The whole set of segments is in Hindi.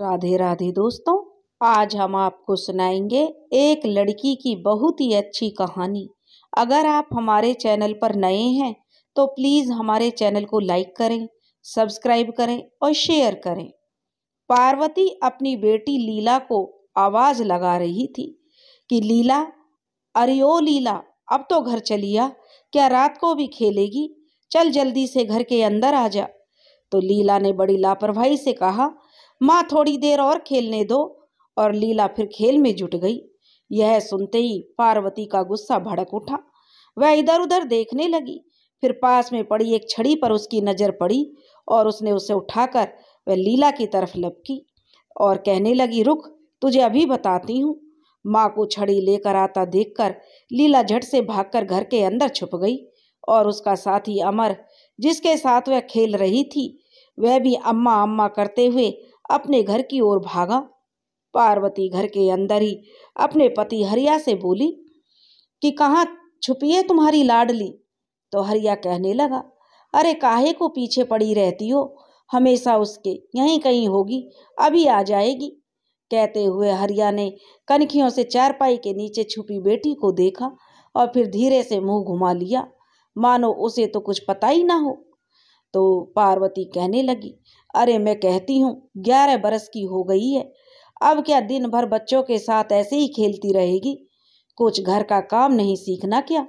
राधे राधे दोस्तों आज हम आपको सुनाएंगे एक लड़की की बहुत ही अच्छी कहानी अगर आप हमारे चैनल पर नए हैं तो प्लीज़ हमारे चैनल को लाइक करें सब्सक्राइब करें और शेयर करें पार्वती अपनी बेटी लीला को आवाज़ लगा रही थी कि लीला अरे ओ लीला अब तो घर चलिया क्या रात को भी खेलेगी चल जल्दी से घर के अंदर आ जा तो लीला ने बड़ी लापरवाही से कहा माँ थोड़ी देर और खेलने दो और लीला फिर खेल में जुट गई यह सुनते ही पार्वती का गुस्सा भड़क उठा वह इधर उधर देखने लगी फिर पास में पड़ी एक छड़ी पर उसकी नज़र पड़ी और उसने उसे उठाकर वह लीला की तरफ लपकी और कहने लगी रुक तुझे अभी बताती हूँ माँ को छड़ी लेकर आता देखकर लीला झट से भागकर घर के अंदर छुप गई और उसका साथी अमर जिसके साथ वह खेल रही थी वह भी अम्मा अम्मा करते हुए अपने घर की ओर भागा पार्वती घर के अंदर ही अपने पति हरिया से बोली कि कहाँ छुपी है तुम्हारी लाडली तो हरिया कहने लगा अरे काहे को पीछे पड़ी रहती हो हमेशा उसके यहीं कहीं होगी अभी आ जाएगी कहते हुए हरिया ने कनखियों से चारपाई के नीचे छुपी बेटी को देखा और फिर धीरे से मुंह घुमा लिया मानो उसे तो कुछ पता ही ना हो तो पार्वती कहने लगी अरे मैं कहती हूँ ग्यारह बरस की हो गई है अब क्या दिन भर बच्चों के साथ ऐसे ही खेलती रहेगी कुछ घर का काम नहीं सीखना क्या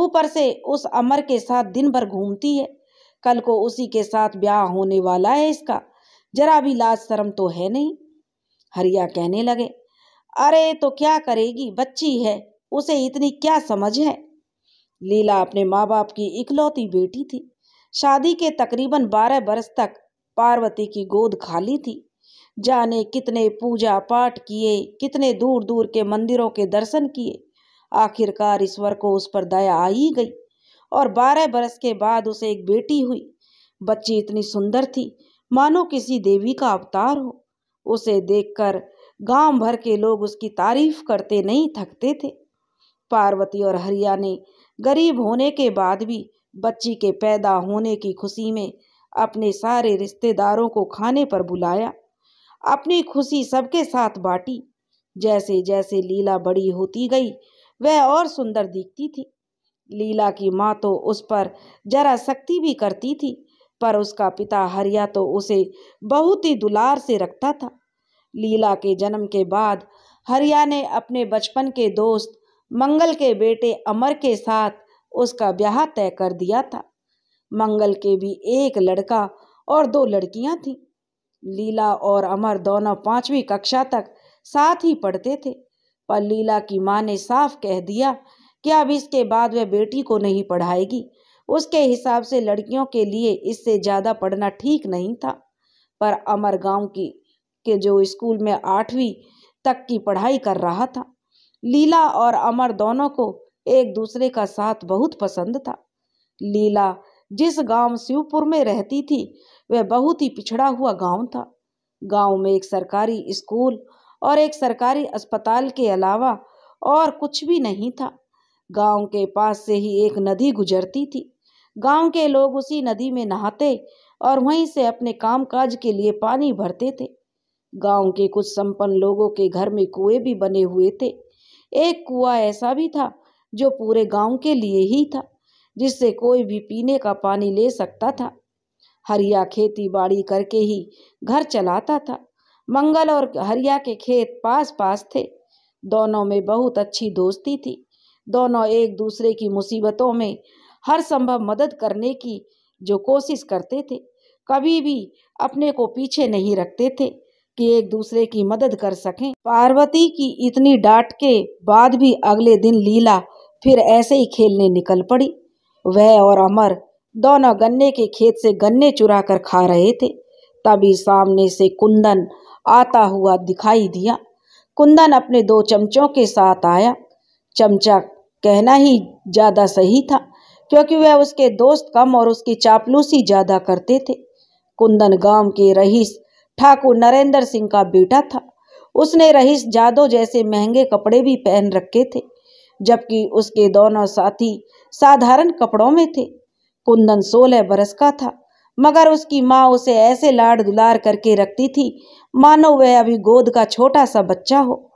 ऊपर से उस अमर के साथ दिन भर घूमती है कल को उसी के साथ ब्याह होने वाला है इसका जरा भी लाज शर्म तो है नहीं हरिया कहने लगे अरे तो क्या करेगी बच्ची है उसे इतनी क्या समझ है लीला अपने माँ बाप की इकलौती बेटी थी शादी के तकरीबन बारह बरस तक पार्वती की गोद खाली थी जाने कितने पूजा पाठ किए कितने दूर दूर के मंदिरों के दर्शन किए आखिरकार ईश्वर को उस पर दया आ ही गई और बारह बरस के बाद उसे एक बेटी हुई बच्ची इतनी सुंदर थी मानो किसी देवी का अवतार हो उसे देखकर गांव भर के लोग उसकी तारीफ करते नहीं थकते थे पार्वती और हरिया ने गरीब होने के बाद भी बच्ची के पैदा होने की खुशी में अपने सारे रिश्तेदारों को खाने पर बुलाया अपनी खुशी सबके साथ बांटी जैसे जैसे लीला बड़ी होती गई वह और सुंदर दिखती थी लीला की माँ तो उस पर जरा शक्ति भी करती थी पर उसका पिता हरिया तो उसे बहुत ही दुलार से रखता था लीला के जन्म के बाद हरिया ने अपने बचपन के दोस्त मंगल के बेटे अमर के साथ उसका ब्याह तय कर दिया था मंगल के भी एक लड़का और दो लड़कियां थीं लीला और अमर दोनों पांचवी कक्षा तक साथ ही पढ़ते थे पर लीला की माँ ने साफ कह दिया कि अब इसके बाद वह बेटी को नहीं पढ़ाएगी उसके हिसाब से लड़कियों के लिए इससे ज़्यादा पढ़ना ठीक नहीं था पर अमर गांव की के जो स्कूल में आठवीं तक की पढ़ाई कर रहा था लीला और अमर दोनों को एक दूसरे का साथ बहुत पसंद था लीला जिस गांव शिवपुर में रहती थी वह बहुत ही पिछड़ा हुआ गांव था गांव में एक सरकारी स्कूल और एक सरकारी अस्पताल के अलावा और कुछ भी नहीं था गांव के पास से ही एक नदी गुजरती थी गांव के लोग उसी नदी में नहाते और वहीं से अपने कामकाज के लिए पानी भरते थे गांव के कुछ संपन्न लोगों के घर में कुएं भी बने हुए थे एक कुआ ऐसा भी था जो पूरे गांव के लिए ही था जिससे कोई भी पीने का पानी ले सकता था हरिया खेती बाड़ी करके ही घर चलाता था मंगल और हरिया के खेत पास पास थे दोनों में बहुत अच्छी दोस्ती थी दोनों एक दूसरे की मुसीबतों में हर संभव मदद करने की जो कोशिश करते थे कभी भी अपने को पीछे नहीं रखते थे कि एक दूसरे की मदद कर सकें पार्वती की इतनी डांट के बाद भी अगले दिन लीला फिर ऐसे ही खेलने निकल पड़ी वह और अमर दोनों गन्ने के खेत से गन्ने चुरा कर खा रहे थे तभी सामने से कुंदन आता हुआ दिखाई दिया कुंदन अपने दो चमचों के साथ आया चमचा कहना ही ज़्यादा सही था क्योंकि वह उसके दोस्त कम और उसकी चापलूसी ज़्यादा करते थे कुंदन गांव के रईस ठाकुर नरेंद्र सिंह का बेटा था उसने रईस जादो जैसे महंगे कपड़े भी पहन रखे थे जबकि उसके दोनों साथी साधारण कपड़ों में थे कुंदन सोलह बरस का था मगर उसकी माँ उसे ऐसे लाड दुलार करके रखती थी मानो वह अभी गोद का छोटा सा बच्चा हो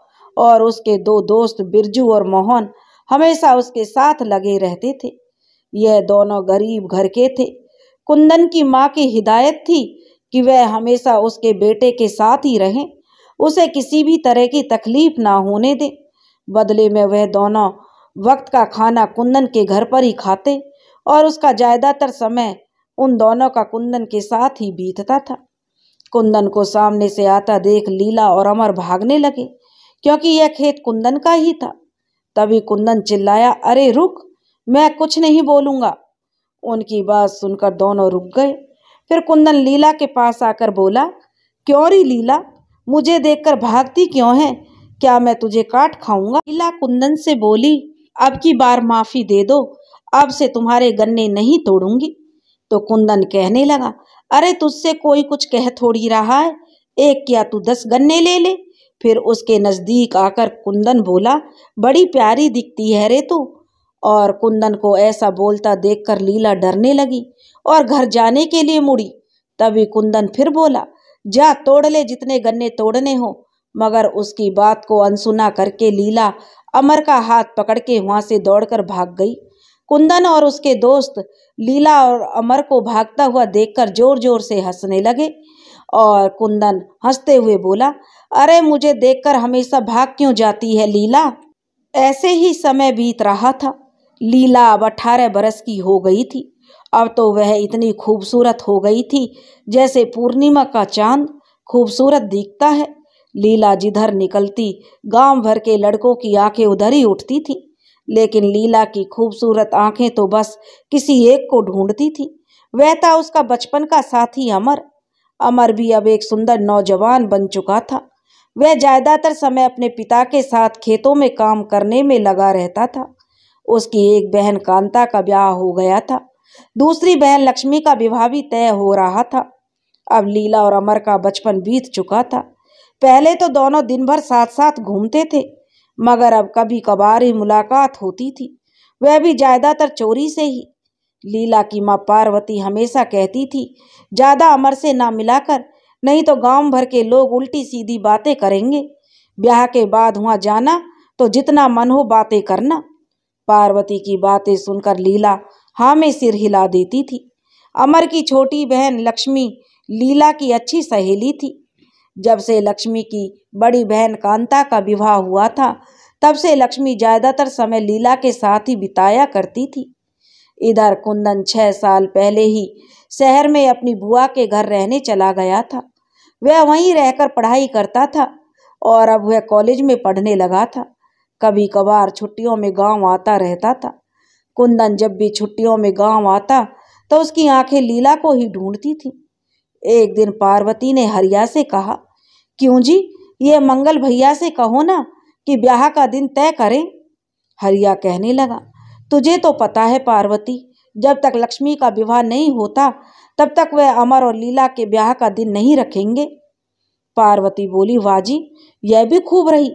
और उसके दो दोस्त बिरजू और मोहन हमेशा उसके साथ लगे रहते थे यह दोनों गरीब घर के थे कुंदन की माँ की हिदायत थी कि वह हमेशा उसके बेटे के साथ ही रहें उसे किसी भी तरह की तकलीफ ना होने दें बदले में वह दोनों वक्त का खाना कुंदन के घर पर ही खाते और उसका ज़्यादातर समय उन दोनों का कुंदन के साथ ही बीतता था कुंदन को सामने से आता देख लीला और अमर भागने लगे क्योंकि यह खेत कुंदन का ही था तभी कुंदन चिल्लाया अरे रुक मैं कुछ नहीं बोलूंगा उनकी बात सुनकर दोनों रुक गए फिर कुंदन लीला के पास आकर बोला क्यों री लीला मुझे देखकर भागती क्यों है क्या मैं तुझे काट खाऊंगा लीला कुंदन से बोली अब की बार माफ़ी दे दो अब से तुम्हारे गन्ने नहीं तोड़ूंगी तो कुंदन कहने लगा अरे तुझसे कोई कुछ कह थोड़ी रहा है एक क्या तू दस गन्ने ले ले फिर उसके नज़दीक आकर कुंदन बोला बड़ी प्यारी दिखती है रे तू और कुंदन को ऐसा बोलता देखकर लीला डरने लगी और घर जाने के लिए मुड़ी तभी कुंदन फिर बोला जा तोड़ ले जितने गन्ने तोड़ने हो मगर उसकी बात को अनसुना करके लीला अमर का हाथ पकड़ के वहाँ से दौड़कर भाग गई कुंदन और उसके दोस्त लीला और अमर को भागता हुआ देखकर जोर जोर से हंसने लगे और कुंदन हंसते हुए बोला अरे मुझे देखकर हमेशा भाग क्यों जाती है लीला ऐसे ही समय बीत रहा था लीला अब अठारह बरस की हो गई थी अब तो वह इतनी खूबसूरत हो गई थी जैसे पूर्णिमा का चांद खूबसूरत दिखता है लीला जिधर निकलती गांव भर के लड़कों की आंखें उधर ही उठती थीं लेकिन लीला की खूबसूरत आंखें तो बस किसी एक को ढूंढती थीं वह था उसका बचपन का साथी अमर अमर भी अब एक सुंदर नौजवान बन चुका था वह ज़्यादातर समय अपने पिता के साथ खेतों में काम करने में लगा रहता था उसकी एक बहन कांता का ब्याह हो गया था दूसरी बहन लक्ष्मी का विवाह भी तय हो रहा था अब लीला और अमर का बचपन बीत चुका था पहले तो दोनों दिन भर साथ साथ घूमते थे मगर अब कभी कभार ही मुलाकात होती थी वह भी ज़्यादातर चोरी से ही लीला की माँ पार्वती हमेशा कहती थी ज़्यादा अमर से ना मिलाकर नहीं तो गांव भर के लोग उल्टी सीधी बातें करेंगे ब्याह के बाद हुआ जाना तो जितना मन हो बातें करना पार्वती की बातें सुनकर लीला हाँ में सिर हिला देती थी अमर की छोटी बहन लक्ष्मी लीला की अच्छी सहेली थी जब से लक्ष्मी की बड़ी बहन कांता का विवाह हुआ था तब से लक्ष्मी ज़्यादातर समय लीला के साथ ही बिताया करती थी इधर कुंदन छह साल पहले ही शहर में अपनी बुआ के घर रहने चला गया था वह वहीं रहकर पढ़ाई करता था और अब वह कॉलेज में पढ़ने लगा था कभी कभार छुट्टियों में गांव आता रहता था कुंदन जब भी छुट्टियों में गांव आता तो उसकी आंखें लीला को ही ढूंढती थी एक दिन पार्वती ने हरिया से कहा क्यों जी ये मंगल भैया से कहो ना कि ब्याह का दिन तय करें हरिया कहने लगा तुझे तो पता है पार्वती जब तक लक्ष्मी का विवाह नहीं होता तब तक वह अमर और लीला के ब्याह का दिन नहीं रखेंगे पार्वती बोली वाजी यह भी खूब रही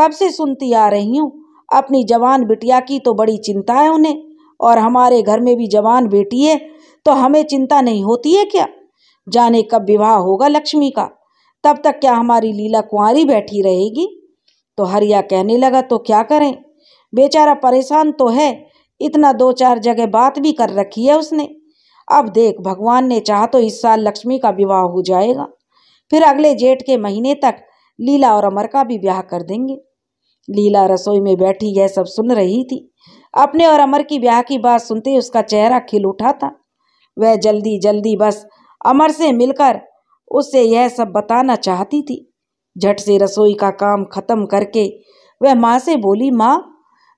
कब से सुनती आ रही हूँ अपनी जवान बिटिया की तो बड़ी चिंता है उन्हें और हमारे घर में भी जवान बेटी है तो हमें चिंता नहीं होती है क्या जाने कब विवाह होगा लक्ष्मी का तब तक क्या हमारी लीला कुंवारी बैठी रहेगी तो हरिया कहने लगा तो क्या करें बेचारा परेशान तो है इतना दो चार जगह बात भी कर रखी है उसने अब देख भगवान ने चाह तो इस साल लक्ष्मी का विवाह हो जाएगा फिर अगले जेठ के महीने तक लीला और अमर का भी ब्याह कर देंगे लीला रसोई में बैठी यह सब सुन रही थी अपने और अमर की ब्याह की बात सुनते उसका चेहरा खिल उठा था वह जल्दी जल्दी बस अमर से मिलकर उसे यह सब बताना चाहती थी झट से रसोई का काम खत्म करके वह माँ से बोली माँ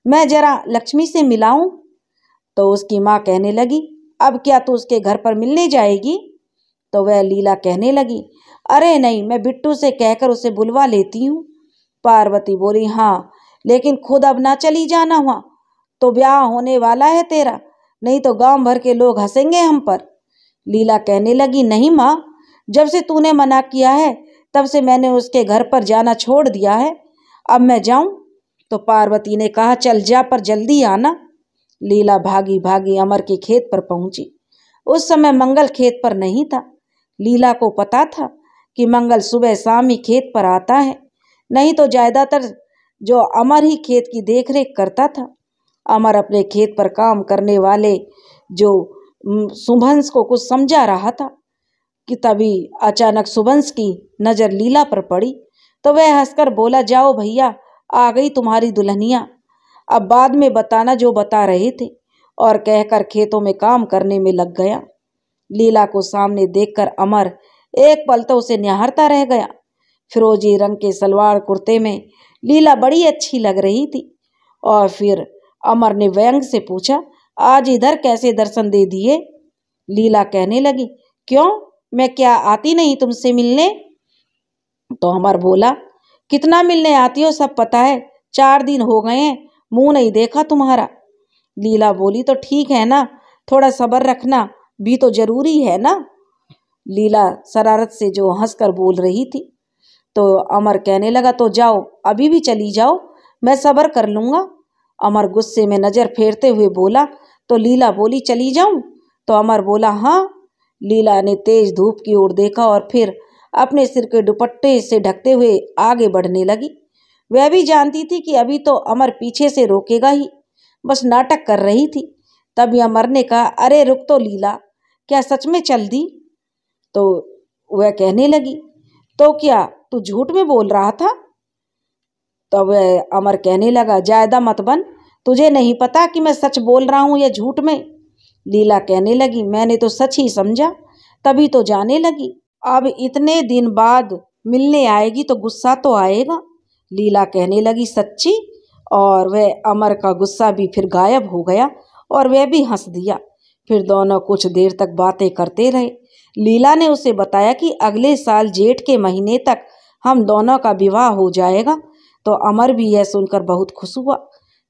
मैं जरा लक्ष्मी से मिलाऊं तो उसकी माँ कहने लगी अब क्या तू तो उसके घर पर मिलने जाएगी तो वह लीला कहने लगी अरे नहीं मैं बिट्टू से कहकर उसे बुलवा लेती हूँ पार्वती बोली हाँ लेकिन खुद अब ना चली जाना हुआ तो ब्याह होने वाला है तेरा नहीं तो गांव भर के लोग हंसेंगे हम पर लीला कहने लगी नहीं माँ जब से तूने मना किया है तब से मैंने उसके घर पर जाना छोड़ दिया है अब मैं जाऊं तो पार्वती ने कहा चल जा पर जल्दी आना लीला भागी भागी अमर के खेत पर पहुंची उस समय मंगल खेत पर नहीं था लीला को पता था कि मंगल सुबह शाम ही खेत पर आता है नहीं तो ज़्यादातर जो अमर ही खेत की देखरेख करता था अमर अपने खेत पर काम करने वाले जो सुभंश को कुछ समझा रहा था कि तभी अचानक सुभंश की नज़र लीला पर पड़ी तो वह हंसकर बोला जाओ भैया आ गई तुम्हारी दुल्हनिया अब बाद में बताना जो बता रहे थे और कहकर खेतों में काम करने में लग गया लीला को सामने देखकर अमर एक पल तो उसे निहारता रह गया फिरोजी रंग के सलवार कुर्ते में लीला बड़ी अच्छी लग रही थी और फिर अमर ने व्यंग से पूछा आज इधर कैसे दर्शन दे दिए लीला कहने लगी क्यों मैं क्या आती नहीं तुमसे मिलने तो अमर बोला कितना मिलने आती हो सब पता है चार दिन हो गए हैं मुंह नहीं देखा तुम्हारा लीला बोली तो ठीक है ना थोड़ा सब्र रखना भी तो जरूरी है ना लीला शरारत से जो हंसकर बोल रही थी तो अमर कहने लगा तो जाओ अभी भी चली जाओ मैं सब्र कर लूँगा अमर गुस्से में नज़र फेरते हुए बोला तो लीला बोली चली जाऊं तो अमर बोला हाँ लीला ने तेज धूप की ओर देखा और फिर अपने सिर के दुपट्टे से ढकते हुए आगे बढ़ने लगी वह भी जानती थी कि अभी तो अमर पीछे से रोकेगा ही बस नाटक कर रही थी तभी अमर ने कहा अरे रुक तो लीला क्या सच में चल दी तो वह कहने लगी तो क्या तू झूठ में बोल रहा था तो वह अमर कहने लगा ज़्यादा मत बन तुझे नहीं पता कि मैं सच बोल रहा हूँ या झूठ में लीला कहने लगी मैंने तो सच ही समझा तभी तो जाने लगी अब इतने दिन बाद मिलने आएगी तो गुस्सा तो आएगा लीला कहने लगी सच्ची और वह अमर का गुस्सा भी फिर गायब हो गया और वह भी हंस दिया फिर दोनों कुछ देर तक बातें करते रहे लीला ने उसे बताया कि अगले साल जेठ के महीने तक हम दोनों का विवाह हो जाएगा तो अमर भी यह सुनकर बहुत खुश हुआ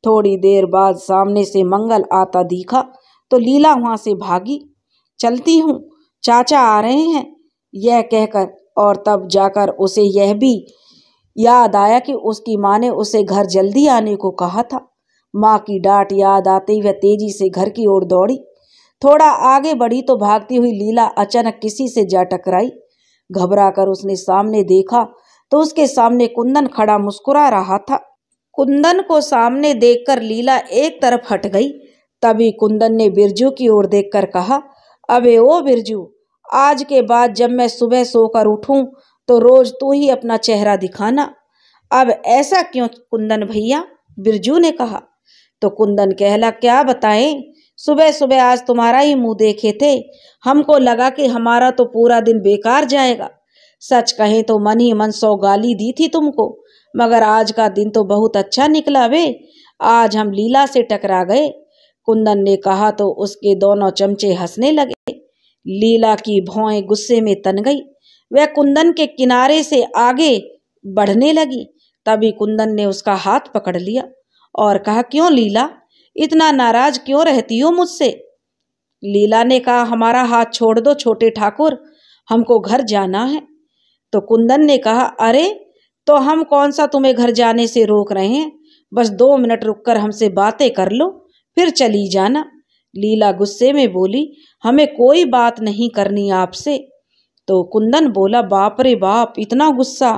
थोड़ी देर बाद सामने से मंगल आता दिखा तो लीला वहाँ से भागी चलती हूँ चाचा आ रहे हैं यह कहकर और तब जाकर उसे यह भी याद आया कि उसकी माँ ने उसे घर जल्दी आने को कहा था माँ की डांट याद आते ही वह तेजी से घर की ओर दौड़ी थोड़ा आगे बढ़ी तो भागती हुई लीला अचानक किसी से जा टकराई घबरा कर उसने सामने देखा तो उसके सामने कुंदन खड़ा मुस्कुरा रहा था कुंदन को सामने देखकर लीला एक तरफ हट गई तभी कुंदन ने बिरजू की ओर देखकर कहा अबे ओ बिरजू आज के बाद जब मैं सुबह सोकर उठूं तो रोज तू ही अपना चेहरा दिखाना अब ऐसा क्यों कुंदन भैया बिरजू ने कहा तो कुंदन कहला क्या बताएं सुबह सुबह आज तुम्हारा ही मुंह देखे थे हमको लगा कि हमारा तो पूरा दिन बेकार जाएगा सच कहें तो मन ही मन सौ गाली दी थी तुमको मगर आज का दिन तो बहुत अच्छा निकला वे आज हम लीला से टकरा गए कुंदन ने कहा तो उसके दोनों चमचे हंसने लगे लीला की भौएं गुस्से में तन गई वह कुंदन के किनारे से आगे बढ़ने लगी तभी कुंदन ने उसका हाथ पकड़ लिया और कहा क्यों लीला इतना नाराज क्यों रहती हो मुझसे लीला ने कहा हमारा हाथ छोड़ दो छोटे ठाकुर हमको घर जाना है तो कुंदन ने कहा अरे तो हम कौन सा तुम्हें घर जाने से रोक रहे हैं बस दो मिनट रुककर हमसे बातें कर लो फिर चली जाना लीला गुस्से में बोली हमें कोई बात नहीं करनी आपसे तो कुंदन बोला बाप रे बाप इतना गुस्सा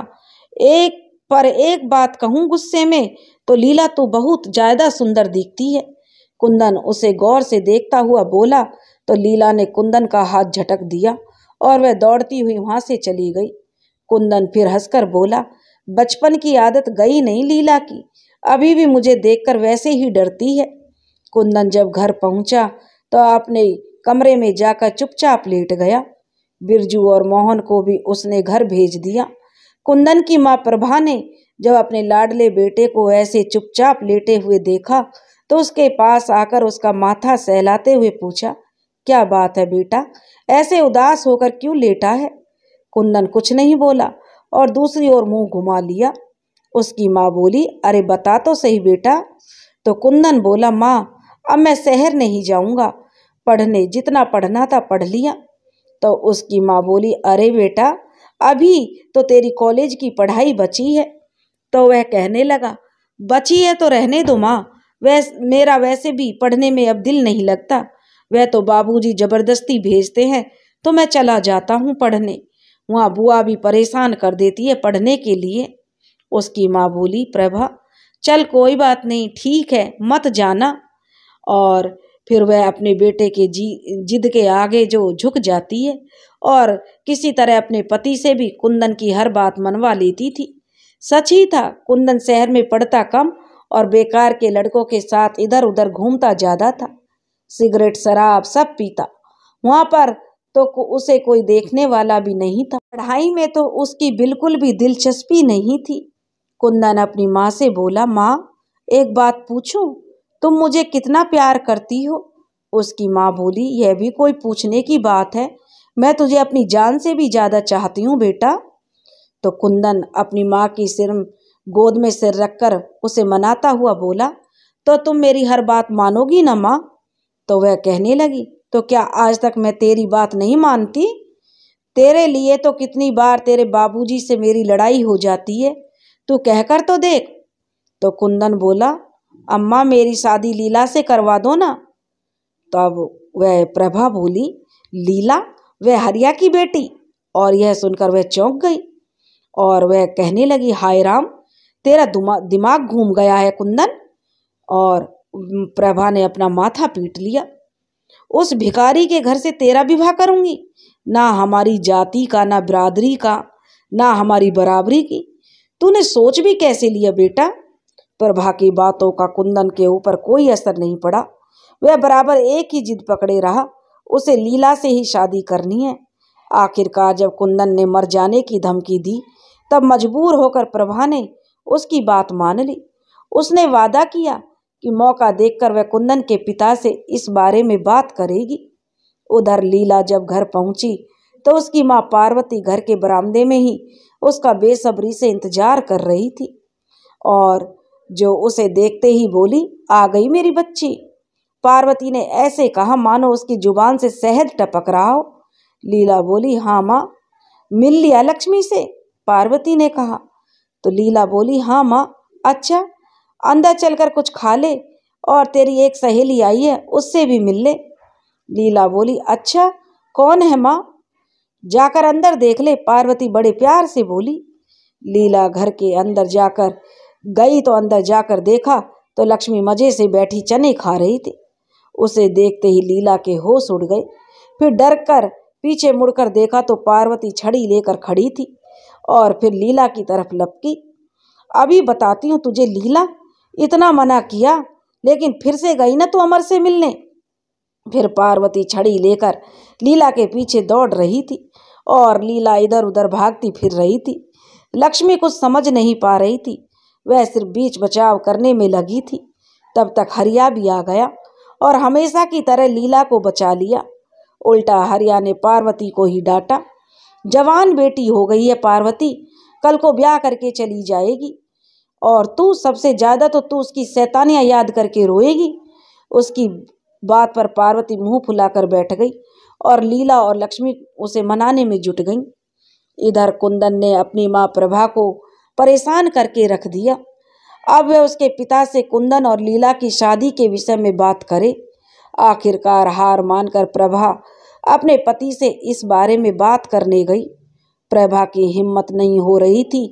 एक पर एक बात कहूँ गुस्से में तो लीला तो बहुत ज़्यादा सुंदर दिखती है कुंदन उसे गौर से देखता हुआ बोला तो लीला ने कुंदन का हाथ झटक दिया और वह दौड़ती हुई वहाँ से चली गई कुंदन फिर हंसकर बोला बचपन की आदत गई नहीं लीला की अभी भी मुझे देखकर वैसे ही डरती है कुंदन जब घर पहुंचा तो अपने कमरे में जाकर चुपचाप लेट गया बिरजू और मोहन को भी उसने घर भेज दिया कुंदन की माँ प्रभा ने जब अपने लाडले बेटे को ऐसे चुपचाप लेटे हुए देखा तो उसके पास आकर उसका माथा सहलाते हुए पूछा क्या बात है बेटा ऐसे उदास होकर क्यों लेटा है कुंदन कुछ नहीं बोला और दूसरी ओर मुंह घुमा लिया उसकी माँ बोली अरे बता तो सही बेटा तो कुंदन बोला माँ अब मैं शहर नहीं जाऊँगा पढ़ने जितना पढ़ना था पढ़ लिया तो उसकी माँ बोली अरे बेटा अभी तो तेरी कॉलेज की पढ़ाई बची है तो वह कहने लगा बची है तो रहने दो माँ वैस मेरा वैसे भी पढ़ने में अब दिल नहीं लगता वह तो बाबूजी ज़बरदस्ती भेजते हैं तो मैं चला जाता हूँ पढ़ने वहाँ बुआ भी परेशान कर देती है पढ़ने के लिए उसकी माँ बोली प्रभा चल कोई बात नहीं ठीक है मत जाना और फिर वह अपने बेटे के जी जिद के आगे जो झुक जाती है और किसी तरह अपने पति से भी कुंदन की हर बात मनवा लेती थी सच ही था कुंदन शहर में पढ़ता कम और बेकार के लड़कों के साथ इधर उधर घूमता ज़्यादा था सिगरेट शराब सब पीता वहाँ पर तो उसे कोई देखने वाला भी नहीं था पढ़ाई में तो उसकी बिल्कुल भी दिलचस्पी नहीं थी कुंदन अपनी माँ से बोला माँ एक बात पूछूं तुम मुझे कितना प्यार करती हो उसकी माँ बोली यह भी कोई पूछने की बात है मैं तुझे अपनी जान से भी ज़्यादा चाहती हूँ बेटा तो कुंदन अपनी माँ की सिर गोद में सिर रखकर उसे मनाता हुआ बोला तो तुम मेरी हर बात मानोगी ना माँ तो वह कहने लगी तो क्या आज तक मैं तेरी बात नहीं मानती तेरे लिए तो कितनी बार तेरे बाबूजी से मेरी लड़ाई हो जाती है तू कहकर तो देख तो कुंदन बोला अम्मा मेरी शादी लीला से करवा दो ना तब वह प्रभा बोली लीला वह हरिया की बेटी और यह सुनकर वह चौंक गई और वह कहने लगी हाय राम तेरा दिमाग घूम गया है कुंदन और प्रभा ने अपना माथा पीट लिया उस भिकारी के घर से तेरा विवाह करूँगी ना हमारी जाति का ना बिरादरी का ना हमारी बराबरी की तूने सोच भी कैसे लिया बेटा प्रभा की बातों का कुंदन के ऊपर कोई असर नहीं पड़ा वह बराबर एक ही जिद पकड़े रहा उसे लीला से ही शादी करनी है आखिरकार जब कुंदन ने मर जाने की धमकी दी तब मजबूर होकर प्रभा ने उसकी बात मान ली उसने वादा किया कि मौका देखकर वह कुंदन के पिता से इस बारे में बात करेगी उधर लीला जब घर पहुंची तो उसकी माँ पार्वती घर के बरामदे में ही उसका बेसब्री से इंतजार कर रही थी और जो उसे देखते ही बोली आ गई मेरी बच्ची पार्वती ने ऐसे कहा मानो उसकी जुबान से शहद टपक रहा हो लीला बोली हाँ माँ मिल लिया लक्ष्मी से पार्वती ने कहा तो लीला बोली हाँ माँ अच्छा अंदर चलकर कुछ खा ले और तेरी एक सहेली आई है उससे भी मिल ले लीला बोली अच्छा कौन है माँ जाकर अंदर देख ले पार्वती बड़े प्यार से बोली लीला घर के अंदर जाकर गई तो अंदर जाकर देखा तो लक्ष्मी मज़े से बैठी चने खा रही थी उसे देखते ही लीला के होश उड़ गए फिर डर कर पीछे मुड़कर देखा तो पार्वती छड़ी लेकर खड़ी थी और फिर लीला की तरफ लपकी अभी बताती हूँ तुझे लीला इतना मना किया लेकिन फिर से गई ना तो अमर से मिलने फिर पार्वती छड़ी लेकर लीला के पीछे दौड़ रही थी और लीला इधर उधर भागती फिर रही थी लक्ष्मी कुछ समझ नहीं पा रही थी वह सिर्फ बीच बचाव करने में लगी थी तब तक हरिया भी आ गया और हमेशा की तरह लीला को बचा लिया उल्टा हरिया ने पार्वती को ही डांटा जवान बेटी हो गई है पार्वती कल को ब्याह करके चली जाएगी और तू सबसे ज़्यादा तो तू उसकी सैतानियाँ याद करके रोएगी उसकी बात पर पार्वती मुंह फुलाकर बैठ गई और लीला और लक्ष्मी उसे मनाने में जुट गईं इधर कुंदन ने अपनी माँ प्रभा को परेशान करके रख दिया अब वह उसके पिता से कुंदन और लीला की शादी के विषय में बात करे आखिरकार हार मानकर प्रभा अपने पति से इस बारे में बात करने गई प्रभा की हिम्मत नहीं हो रही थी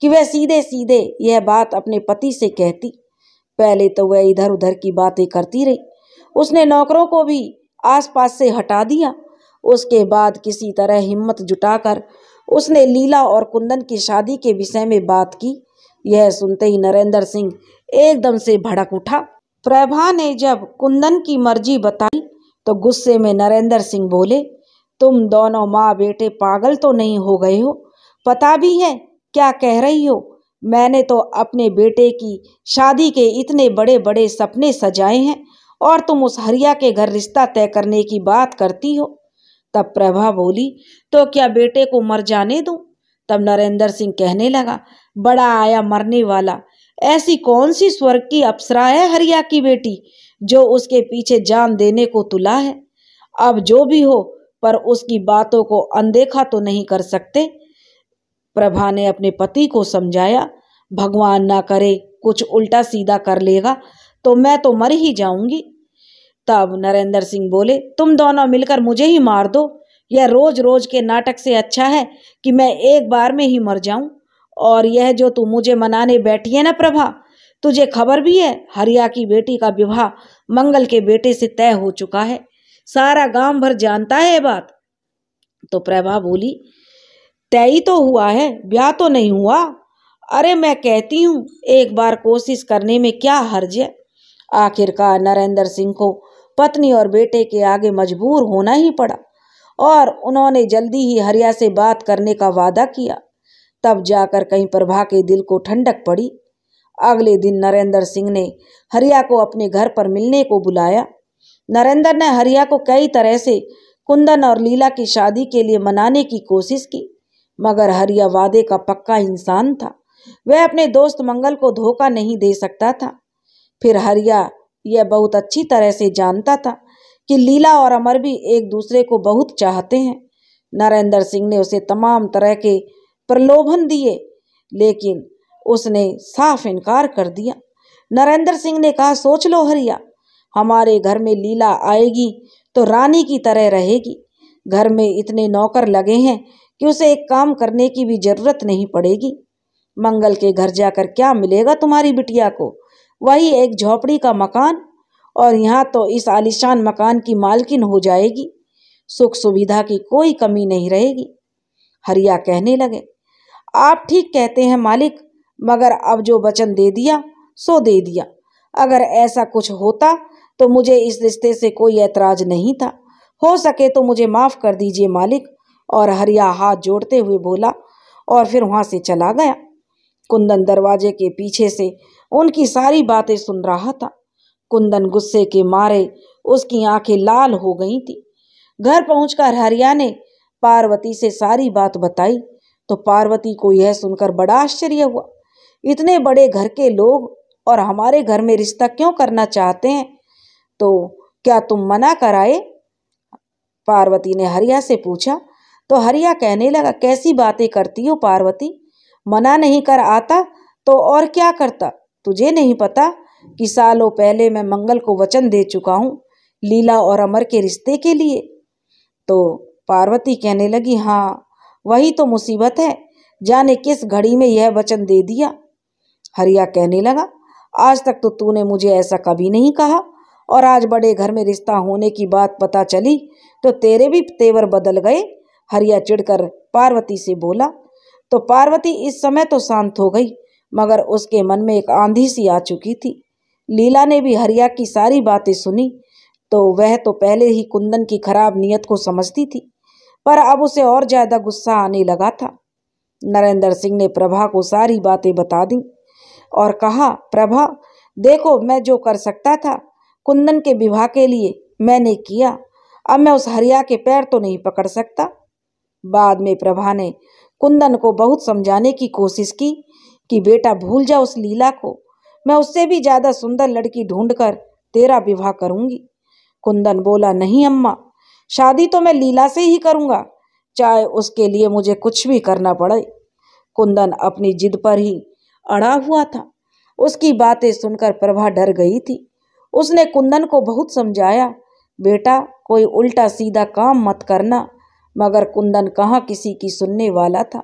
कि वह सीधे सीधे यह बात अपने पति से कहती पहले तो वह इधर उधर की बातें करती रही उसने नौकरों को भी आसपास से हटा दिया उसके बाद किसी तरह हिम्मत जुटाकर उसने लीला और कुंदन की शादी के विषय में बात की यह सुनते ही नरेंद्र सिंह एकदम से भड़क उठा प्रभा ने जब कुंदन की मर्जी बताई तो गुस्से में नरेंद्र सिंह बोले तुम दोनों माँ बेटे पागल तो नहीं हो गए हो पता भी है क्या कह रही हो मैंने तो अपने बेटे की शादी के इतने बड़े बड़े सपने सजाए हैं और तुम उस हरिया के घर रिश्ता तय करने की बात करती हो तब प्रभा बोली तो क्या बेटे को मर जाने दो तब नरेंद्र सिंह कहने लगा बड़ा आया मरने वाला ऐसी कौन सी स्वर्ग की अप्सरा है हरिया की बेटी जो उसके पीछे जान देने को तुला है अब जो भी हो पर उसकी बातों को अनदेखा तो नहीं कर सकते प्रभा ने अपने पति को समझाया भगवान ना करे कुछ उल्टा सीधा कर लेगा तो मैं तो मर ही जाऊंगी तब नरेंद्र सिंह बोले तुम दोनों मिलकर मुझे ही मार दो यह रोज रोज के नाटक से अच्छा है कि मैं एक बार में ही मर जाऊं और यह जो तू मुझे मनाने बैठी है ना प्रभा तुझे खबर भी है हरिया की बेटी का विवाह मंगल के बेटे से तय हो चुका है सारा गांव भर जानता है बात तो प्रभा बोली तय ही तो हुआ है ब्याह तो नहीं हुआ अरे मैं कहती हूँ एक बार कोशिश करने में क्या हर्ज है आखिरकार नरेंद्र सिंह को पत्नी और बेटे के आगे मजबूर होना ही पड़ा और उन्होंने जल्दी ही हरिया से बात करने का वादा किया तब जाकर कहीं प्रभा के दिल को ठंडक पड़ी अगले दिन नरेंद्र सिंह ने हरिया को अपने घर पर मिलने को बुलाया नरेंद्र ने हरिया को कई तरह से कुंदन और लीला की शादी के लिए मनाने की कोशिश की मगर हरिया वादे का पक्का इंसान था वह अपने दोस्त मंगल को धोखा नहीं दे सकता था फिर हरिया यह बहुत अच्छी तरह से जानता था कि लीला और अमर भी एक दूसरे को बहुत चाहते हैं नरेंद्र सिंह ने उसे तमाम तरह के प्रलोभन दिए लेकिन उसने साफ इनकार कर दिया नरेंद्र सिंह ने कहा सोच लो हरिया हमारे घर में लीला आएगी तो रानी की तरह रहेगी घर में इतने नौकर लगे हैं कि उसे एक काम करने की भी जरूरत नहीं पड़ेगी मंगल के घर जाकर क्या मिलेगा तुम्हारी बिटिया को वही एक झोपड़ी का मकान और यहाँ तो इस आलिशान मकान की मालकिन हो जाएगी सुख सुविधा की कोई कमी नहीं रहेगी हरिया कहने लगे आप ठीक कहते हैं मालिक मगर अब जो वचन दे दिया सो दे दिया अगर ऐसा कुछ होता तो मुझे इस रिश्ते से कोई ऐतराज नहीं था हो सके तो मुझे माफ़ कर दीजिए मालिक और हरिया हाथ जोड़ते हुए बोला और फिर वहाँ से चला गया कुंदन दरवाजे के पीछे से उनकी सारी बातें सुन रहा था कुंदन गुस्से के मारे उसकी आंखें लाल हो गई थी घर पहुंचकर हरिया ने पार्वती से सारी बात बताई तो पार्वती को यह सुनकर बड़ा आश्चर्य हुआ इतने बड़े घर के लोग और हमारे घर में रिश्ता क्यों करना चाहते हैं तो क्या तुम मना कराए पार्वती ने हरिया से पूछा तो हरिया कहने लगा कैसी बातें करती हो पार्वती मना नहीं कर आता तो और क्या करता तुझे नहीं पता कि सालों पहले मैं मंगल को वचन दे चुका हूँ लीला और अमर के रिश्ते के लिए तो पार्वती कहने लगी हाँ वही तो मुसीबत है जाने किस घड़ी में यह वचन दे दिया हरिया कहने लगा आज तक तो तूने मुझे ऐसा कभी नहीं कहा और आज बड़े घर में रिश्ता होने की बात पता चली तो तेरे भी तेवर बदल गए हरिया चिढ़कर पार्वती से बोला तो पार्वती इस समय तो शांत हो गई मगर उसके मन में एक आंधी सी आ चुकी थी लीला ने भी हरिया की सारी बातें सुनी तो वह तो पहले ही कुंदन की खराब नीयत को समझती थी पर अब उसे और ज़्यादा गुस्सा आने लगा था नरेंद्र सिंह ने प्रभा को सारी बातें बता दी और कहा प्रभा देखो मैं जो कर सकता था कुंदन के विवाह के लिए मैंने किया अब मैं उस हरिया के पैर तो नहीं पकड़ सकता बाद में प्रभा ने कुंदन को बहुत समझाने की कोशिश की कि बेटा भूल जा उस लीला को मैं उससे भी ज़्यादा सुंदर लड़की ढूंढकर तेरा विवाह करूंगी कुंदन बोला नहीं अम्मा शादी तो मैं लीला से ही करूंगा चाहे उसके लिए मुझे कुछ भी करना पड़े कुंदन अपनी जिद पर ही अड़ा हुआ था उसकी बातें सुनकर प्रभा डर गई थी उसने कुंदन को बहुत समझाया बेटा कोई उल्टा सीधा काम मत करना मगर कुंदन कहाँ किसी की सुनने वाला था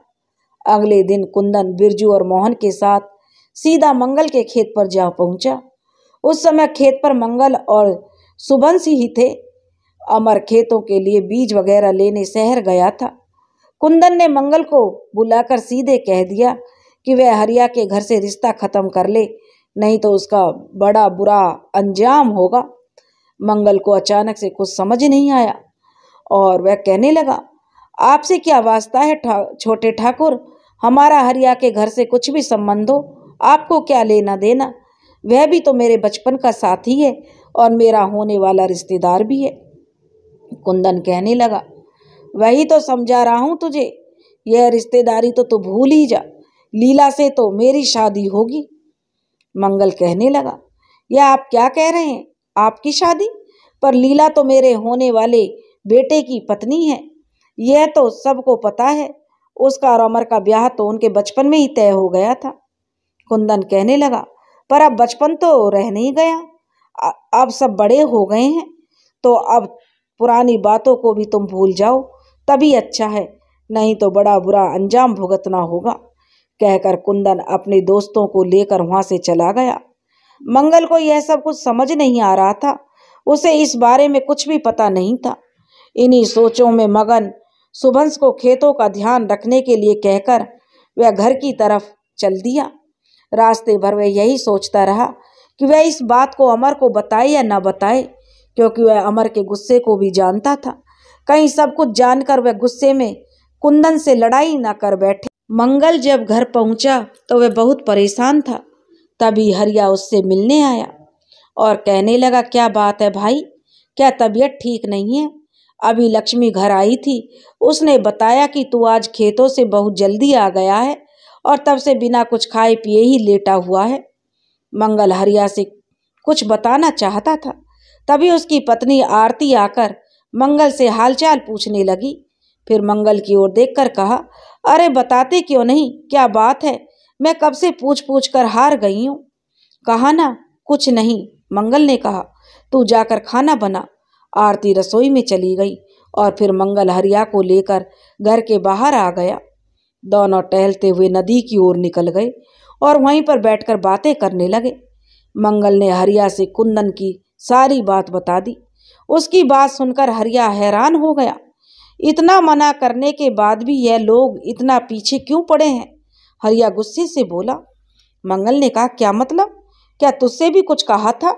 अगले दिन कुंदन बिरजू और मोहन के साथ सीधा मंगल के खेत पर जा पहुंचा उस समय खेत पर मंगल और सुबंसी ही थे अमर खेतों के लिए बीज वगैरह लेने शहर गया था कुंदन ने मंगल को बुलाकर सीधे कह दिया कि वह हरिया के घर से रिश्ता ख़त्म कर ले नहीं तो उसका बड़ा बुरा अंजाम होगा मंगल को अचानक से कुछ समझ नहीं आया और वह कहने लगा आपसे क्या वास्ता है था, छोटे ठाकुर हमारा हरिया के घर से कुछ भी संबंध हो आपको क्या लेना देना वह भी तो मेरे बचपन का साथी है और मेरा होने वाला रिश्तेदार भी है कुंदन कहने लगा वही तो समझा रहा हूँ तुझे यह रिश्तेदारी तो तू भूल ही जा लीला से तो मेरी शादी होगी मंगल कहने लगा यह आप क्या कह रहे हैं आपकी शादी पर लीला तो मेरे होने वाले बेटे की पत्नी है यह तो सबको पता है उसका और अमर का ब्याह तो उनके बचपन में ही तय हो गया था कुंदन कहने लगा पर अब बचपन तो रह नहीं गया अब सब बड़े हो गए हैं तो अब पुरानी बातों को भी तुम भूल जाओ तभी अच्छा है नहीं तो बड़ा बुरा अंजाम भुगतना होगा कहकर कुंदन अपने दोस्तों को लेकर वहाँ से चला गया मंगल को यह सब कुछ समझ नहीं आ रहा था उसे इस बारे में कुछ भी पता नहीं था इन्हीं सोचों में मगन सुभंश को खेतों का ध्यान रखने के लिए कहकर वह घर की तरफ चल दिया रास्ते भर वह यही सोचता रहा कि वह इस बात को अमर को बताए या ना बताए क्योंकि वह अमर के गुस्से को भी जानता था कहीं सब कुछ जानकर वह गुस्से में कुंदन से लड़ाई ना कर बैठे मंगल जब घर पहुंचा तो वह बहुत परेशान था तभी हरिया उससे मिलने आया और कहने लगा क्या बात है भाई क्या तबीयत ठीक नहीं है अभी लक्ष्मी घर आई थी उसने बताया कि तू आज खेतों से बहुत जल्दी आ गया है और तब से बिना कुछ खाए पिए ही लेटा हुआ है मंगल हरिया से कुछ बताना चाहता था तभी उसकी पत्नी आरती आकर मंगल से हालचाल पूछने लगी फिर मंगल की ओर देखकर कहा अरे बताते क्यों नहीं क्या बात है मैं कब से पूछ पूछ कर हार गई हूँ कहा ना कुछ नहीं मंगल ने कहा तू जाकर खाना बना आरती रसोई में चली गई और फिर मंगल हरिया को लेकर घर के बाहर आ गया दोनों टहलते हुए नदी की ओर निकल गए और वहीं पर बैठकर बातें करने लगे मंगल ने हरिया से कुंदन की सारी बात बता दी उसकी बात सुनकर हरिया हैरान हो गया इतना मना करने के बाद भी यह लोग इतना पीछे क्यों पड़े हैं हरिया गुस्से से बोला मंगल ने कहा क्या मतलब क्या तुझसे भी कुछ कहा था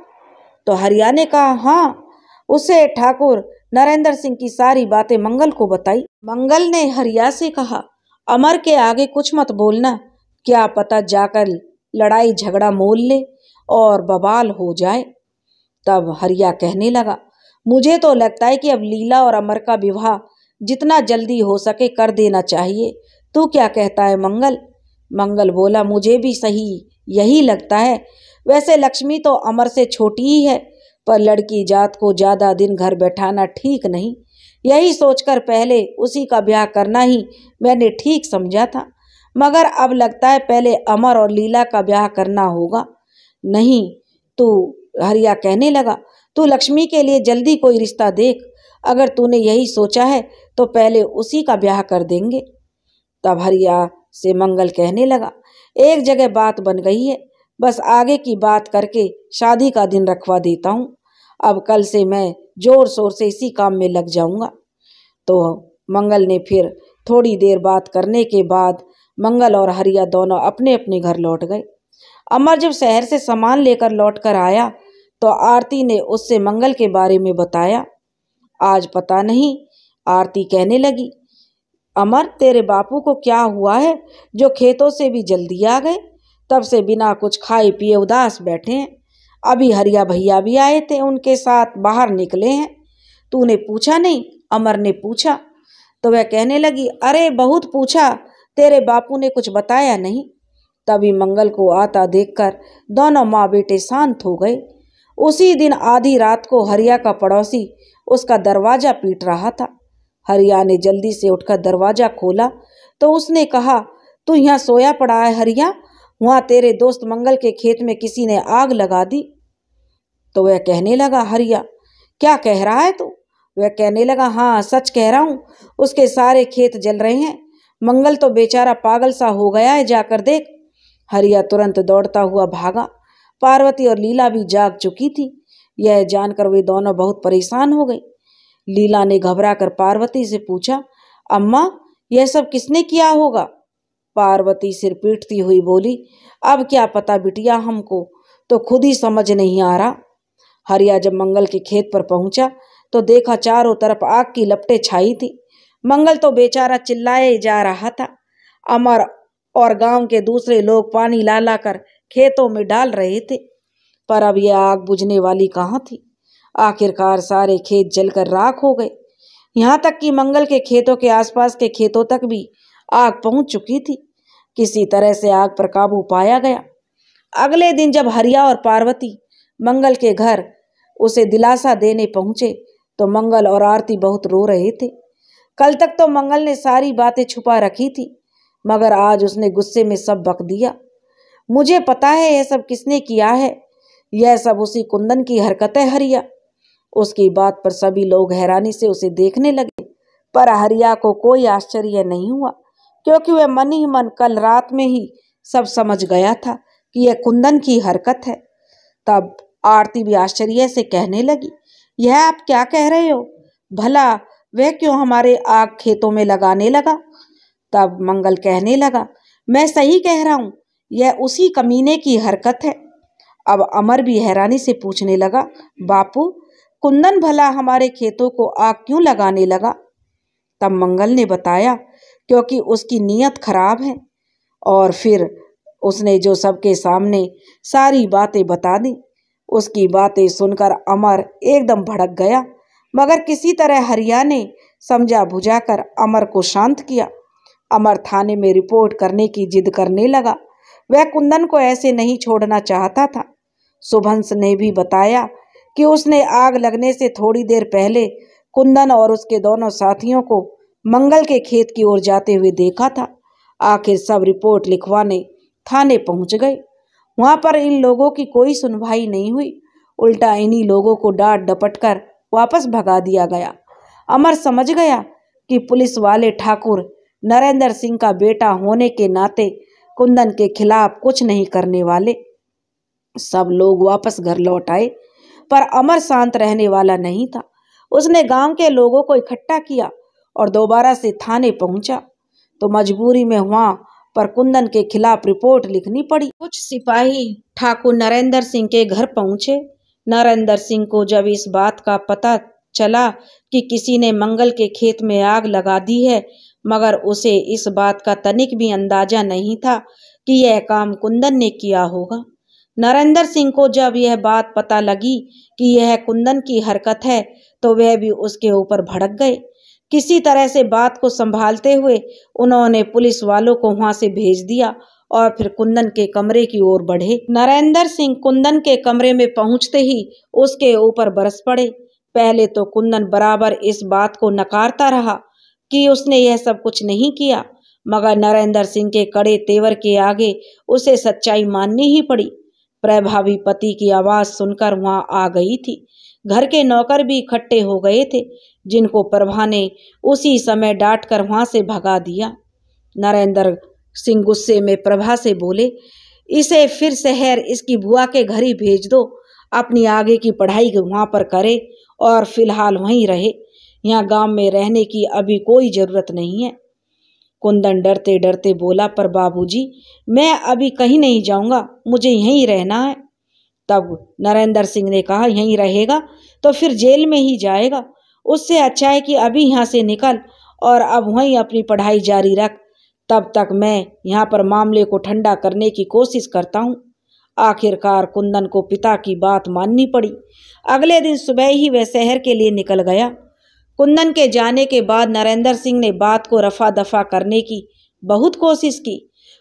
तो हरिया ने कहा हाँ उसे ठाकुर नरेंद्र सिंह की सारी बातें मंगल को बताई मंगल ने हरिया से कहा अमर के आगे कुछ मत बोलना क्या पता जाकर लड़ाई झगड़ा मोल ले और बवाल हो जाए तब हरिया कहने लगा मुझे तो लगता है कि अब लीला और अमर का विवाह जितना जल्दी हो सके कर देना चाहिए तू क्या कहता है मंगल मंगल बोला मुझे भी सही यही लगता है वैसे लक्ष्मी तो अमर से छोटी ही है पर लड़की जात को ज़्यादा दिन घर बैठाना ठीक नहीं यही सोचकर पहले उसी का ब्याह करना ही मैंने ठीक समझा था मगर अब लगता है पहले अमर और लीला का ब्याह करना होगा नहीं तो हरिया कहने लगा तू लक्ष्मी के लिए जल्दी कोई रिश्ता देख अगर तूने यही सोचा है तो पहले उसी का ब्याह कर देंगे तब हरिया से मंगल कहने लगा एक जगह बात बन गई है बस आगे की बात करके शादी का दिन रखवा देता हूँ अब कल से मैं ज़ोर शोर से इसी काम में लग जाऊँगा तो मंगल ने फिर थोड़ी देर बात करने के बाद मंगल और हरिया दोनों अपने अपने घर लौट गए अमर जब शहर से सामान लेकर लौट कर आया तो आरती ने उससे मंगल के बारे में बताया आज पता नहीं आरती कहने लगी अमर तेरे बापू को क्या हुआ है जो खेतों से भी जल्दी आ गए तब से बिना कुछ खाए पिए उदास बैठे हैं अभी हरिया भैया भी आए थे उनके साथ बाहर निकले हैं तू ने पूछा नहीं अमर ने पूछा तो वह कहने लगी अरे बहुत पूछा तेरे बापू ने कुछ बताया नहीं तभी मंगल को आता देखकर दोनों माँ बेटे शांत हो गए उसी दिन आधी रात को हरिया का पड़ोसी उसका दरवाज़ा पीट रहा था हरिया ने जल्दी से उठकर दरवाज़ा खोला तो उसने कहा तू यहाँ सोया पड़ा है हरिया वहाँ तेरे दोस्त मंगल के खेत में किसी ने आग लगा दी तो वह कहने लगा हरिया क्या कह रहा है तू तो? वह कहने लगा हाँ सच कह रहा हूँ उसके सारे खेत जल रहे हैं मंगल तो बेचारा पागल सा हो गया है जाकर देख हरिया तुरंत दौड़ता हुआ भागा पार्वती और लीला भी जाग चुकी थी यह जानकर वे दोनों बहुत परेशान हो गई लीला ने घबरा कर पार्वती से पूछा अम्मा यह सब किसने किया होगा पार्वती सिर पीटती हुई बोली अब क्या पता बिटिया हमको तो खुद ही समझ नहीं आ रहा हरिया जब मंगल के खेत पर पहुंचा तो देखा चारों तरफ आग की लपटे छाई थी मंगल तो बेचारा चिल्लाए जा रहा था अमर और गांव के दूसरे लोग पानी ला ला कर खेतों में डाल रहे थे पर अब यह आग बुझने वाली कहाँ थी आखिरकार सारे खेत जलकर राख हो गए यहाँ तक कि मंगल के खेतों के आसपास के खेतों तक भी आग पहुँच चुकी थी किसी तरह से आग पर काबू पाया गया अगले दिन जब हरिया और पार्वती मंगल के घर उसे दिलासा देने पहुंचे तो मंगल और आरती बहुत रो रहे थे कल तक तो मंगल ने सारी बातें छुपा रखी थी मगर आज उसने गुस्से में सब बक दिया मुझे पता है यह सब किसने किया है यह सब उसी कुंदन की हरकत है हरिया उसकी बात पर सभी लोग हैरानी से उसे देखने लगे पर हरिया को कोई आश्चर्य नहीं हुआ क्योंकि वह मन ही मन कल रात में ही सब समझ गया था कि यह कुंदन की हरकत है तब आरती भी आश्चर्य से कहने लगी यह आप क्या कह रहे हो भला वह क्यों हमारे आग खेतों में लगाने लगा तब मंगल कहने लगा मैं सही कह रहा हूँ यह उसी कमीने की हरकत है अब अमर भी हैरानी से पूछने लगा बापू कुंदन भला हमारे खेतों को आग क्यों लगाने लगा तब मंगल ने बताया क्योंकि उसकी नीयत खराब है और फिर उसने जो सबके सामने सारी बातें बता दी उसकी बातें सुनकर अमर एकदम भड़क गया मगर किसी तरह हरिया ने समझा बुझाकर अमर को शांत किया अमर थाने में रिपोर्ट करने की जिद करने लगा वह कुंदन को ऐसे नहीं छोड़ना चाहता था सुभंस ने भी बताया कि उसने आग लगने से थोड़ी देर पहले कुंदन और उसके दोनों साथियों को मंगल के खेत की ओर जाते हुए देखा था आखिर सब रिपोर्ट लिखवाने थाने पहुंच गए वहां पर इन लोगों की कोई सुनवाई नहीं हुई उल्टा इन्हीं लोगों को डांट डपट कर वापस भगा दिया गया अमर समझ गया कि पुलिस वाले ठाकुर नरेंद्र सिंह का बेटा होने के नाते कुंदन के खिलाफ कुछ नहीं करने वाले सब लोग वापस घर लौट आए पर अमर शांत रहने वाला नहीं था उसने गांव के लोगों को इकट्ठा किया और दोबारा से थाने पहुंचा तो मजबूरी में वहां पर कुंदन के खिलाफ रिपोर्ट लिखनी पड़ी कुछ सिपाही ठाकुर नरेंद्र सिंह के घर पहुंचे नरेंद्र सिंह को जब इस बात का पता चला कि किसी ने मंगल के खेत में आग लगा दी है मगर उसे इस बात का तनिक भी अंदाजा नहीं था कि यह काम कुंदन ने किया होगा नरेंद्र सिंह को जब यह बात पता लगी कि यह कुंदन की हरकत है तो वह भी उसके ऊपर भड़क गए किसी तरह से बात को संभालते हुए उन्होंने पुलिस वालों को वहां से भेज दिया और फिर कुंदन के कमरे की ओर बढ़े नरेंद्र सिंह कुंदन के कमरे में पहुंचते ही उसके ऊपर बरस पड़े पहले तो कुंदन बराबर इस बात को नकारता रहा कि उसने यह सब कुछ नहीं किया मगर नरेंद्र सिंह के कड़े तेवर के आगे उसे सच्चाई माननी ही पड़ी प्रभावी पति की आवाज़ सुनकर वहां आ गई थी घर के नौकर भी इकट्ठे हो गए थे जिनको प्रभा ने उसी समय डांट कर वहाँ से भगा दिया नरेंद्र सिंह गुस्से में प्रभा से बोले इसे फिर शहर इसकी बुआ के घर ही भेज दो अपनी आगे की पढ़ाई वहाँ पर करे और फिलहाल वहीं रहे यहाँ गांव में रहने की अभी कोई ज़रूरत नहीं है कुंदन डरते डरते बोला पर बाबूजी मैं अभी कहीं नहीं जाऊँगा मुझे यहीं रहना है तब नरेंद्र सिंह ने कहा यहीं रहेगा तो फिर जेल में ही जाएगा उससे अच्छा है कि अभी यहाँ से निकल और अब वहीं अपनी पढ़ाई जारी रख तब तक मैं यहाँ पर मामले को ठंडा करने की कोशिश करता हूँ आखिरकार कुंदन को पिता की बात माननी पड़ी अगले दिन सुबह ही वह शहर के लिए निकल गया कुंदन के जाने के बाद नरेंद्र सिंह ने बात को रफा दफा करने की बहुत कोशिश की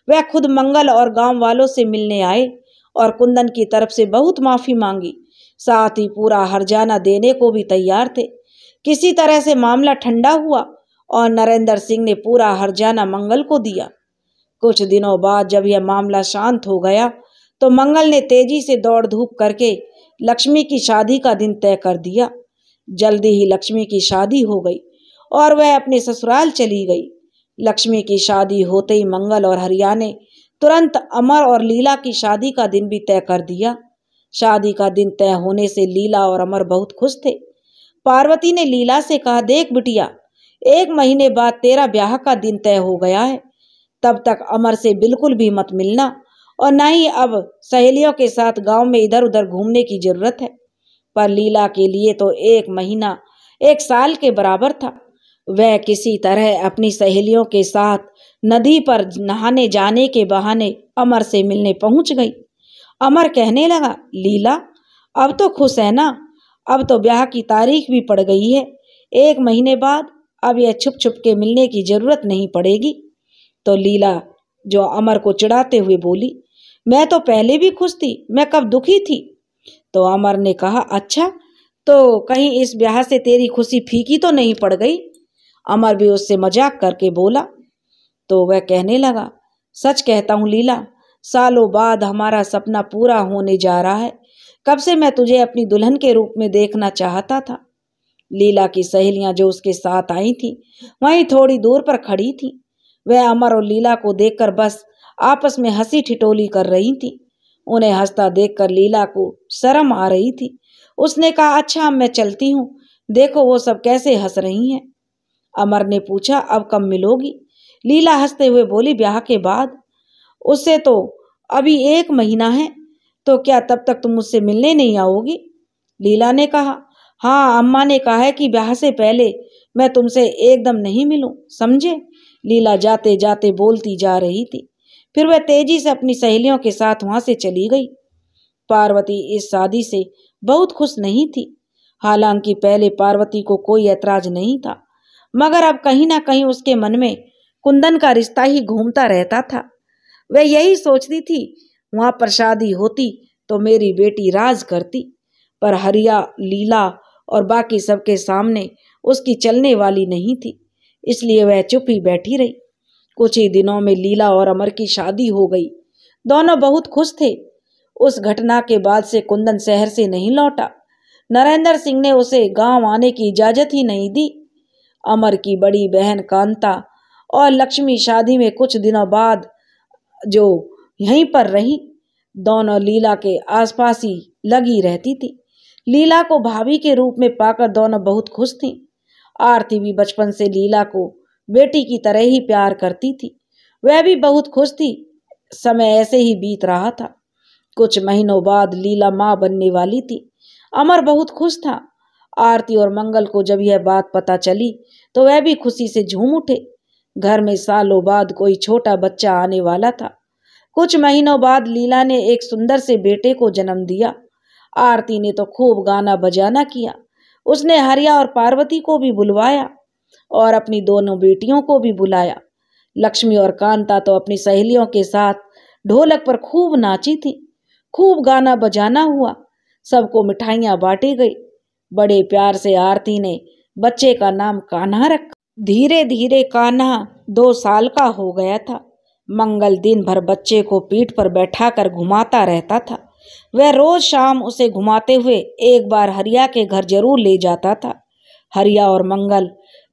वह खुद मंगल और गांव वालों से मिलने आए और कुंदन की तरफ से बहुत माफ़ी मांगी साथ ही पूरा हरजाना देने को भी तैयार थे किसी तरह से मामला ठंडा हुआ और नरेंद्र सिंह ने पूरा हरजाना मंगल को दिया कुछ दिनों बाद जब यह मामला शांत हो गया तो मंगल ने तेजी से दौड़ धूप करके लक्ष्मी की शादी का दिन तय कर दिया जल्दी ही लक्ष्मी की शादी हो गई और वह अपने ससुराल चली गई लक्ष्मी की शादी होते ही मंगल और हरिया ने तुरंत अमर और लीला की शादी का दिन भी तय कर दिया शादी का दिन तय होने से लीला और अमर बहुत खुश थे पार्वती ने लीला से कहा देख बिटिया एक महीने बाद तेरा ब्याह का दिन तय हो गया है तब तक अमर से बिल्कुल भी मत मिलना और न ही अब सहेलियों के साथ गांव में इधर उधर घूमने की जरूरत है पर लीला के लिए तो एक महीना एक साल के बराबर था वह किसी तरह अपनी सहेलियों के साथ नदी पर नहाने जाने के बहाने अमर से मिलने पहुंच गई अमर कहने लगा लीला अब तो खुश है ना अब तो ब्याह की तारीख भी पड़ गई है एक महीने बाद अब यह छुप छुप के मिलने की जरूरत नहीं पड़ेगी तो लीला जो अमर को चिढ़ाते हुए बोली मैं तो पहले भी खुश थी मैं कब दुखी थी तो अमर ने कहा अच्छा तो कहीं इस ब्याह से तेरी खुशी फीकी तो नहीं पड़ गई अमर भी उससे मजाक करके बोला तो वह कहने लगा सच कहता हूँ लीला सालों बाद हमारा सपना पूरा होने जा रहा है कब से मैं तुझे अपनी दुल्हन के रूप में देखना चाहता था लीला की सहेलियां जो उसके साथ आई थी वहीं थोड़ी दूर पर खड़ी थी वह अमर और लीला को देखकर बस आपस में हंसी ठिटोली कर रही थी उन्हें हंसता देखकर लीला को शर्म आ रही थी उसने कहा अच्छा मैं चलती हूँ देखो वो सब कैसे हंस रही हैं अमर ने पूछा अब कब मिलोगी लीला हंसते हुए बोली ब्याह के बाद उससे तो अभी एक महीना है तो क्या तब तक तुम मुझसे मिलने नहीं आओगी लीला ने कहा हाँ अम्मा ने कहा है कि ब्याह से पहले मैं तुमसे एकदम नहीं मिलूं समझे लीला जाते जाते बोलती जा रही थी फिर वह तेजी से अपनी सहेलियों के साथ वहां से चली गई पार्वती इस शादी से बहुत खुश नहीं थी हालांकि पहले पार्वती को कोई ऐतराज नहीं था मगर अब कहीं ना कहीं उसके मन में कुंदन का रिश्ता ही घूमता रहता था वह यही सोचती थी वहाँ पर शादी होती तो मेरी बेटी राज करती पर हरिया लीला और बाकी सबके सामने उसकी चलने वाली नहीं थी इसलिए वह चुप ही बैठी रही कुछ ही दिनों में लीला और अमर की शादी हो गई दोनों बहुत खुश थे उस घटना के बाद से कुंदन शहर से नहीं लौटा नरेंद्र सिंह ने उसे गांव आने की इजाज़त ही नहीं दी अमर की बड़ी बहन कांता और लक्ष्मी शादी में कुछ दिनों बाद जो यहीं पर रही दोनों लीला के आसपास ही लगी रहती थी लीला को भाभी के रूप में पाकर दोनों बहुत खुश थीं आरती भी बचपन से लीला को बेटी की तरह ही प्यार करती थी वह भी बहुत खुश थी समय ऐसे ही बीत रहा था कुछ महीनों बाद लीला माँ बनने वाली थी अमर बहुत खुश था आरती और मंगल को जब यह बात पता चली तो वह भी खुशी से झूम उठे घर में सालों बाद कोई छोटा बच्चा आने वाला था कुछ महीनों बाद लीला ने एक सुंदर से बेटे को जन्म दिया आरती ने तो खूब गाना बजाना किया उसने हरिया और पार्वती को भी बुलवाया और अपनी दोनों बेटियों को भी बुलाया लक्ष्मी और कांता तो अपनी सहेलियों के साथ ढोलक पर खूब नाची थी खूब गाना बजाना हुआ सबको मिठाइयाँ बांटी गई बड़े प्यार से आरती ने बच्चे का नाम कान्हा रखा धीरे धीरे कान्हा दो साल का हो गया था मंगल दिन भर बच्चे को पीठ पर बैठाकर घुमाता रहता था वह रोज शाम उसे घुमाते हुए एक बार हरिया के घर जरूर ले जाता था हरिया और मंगल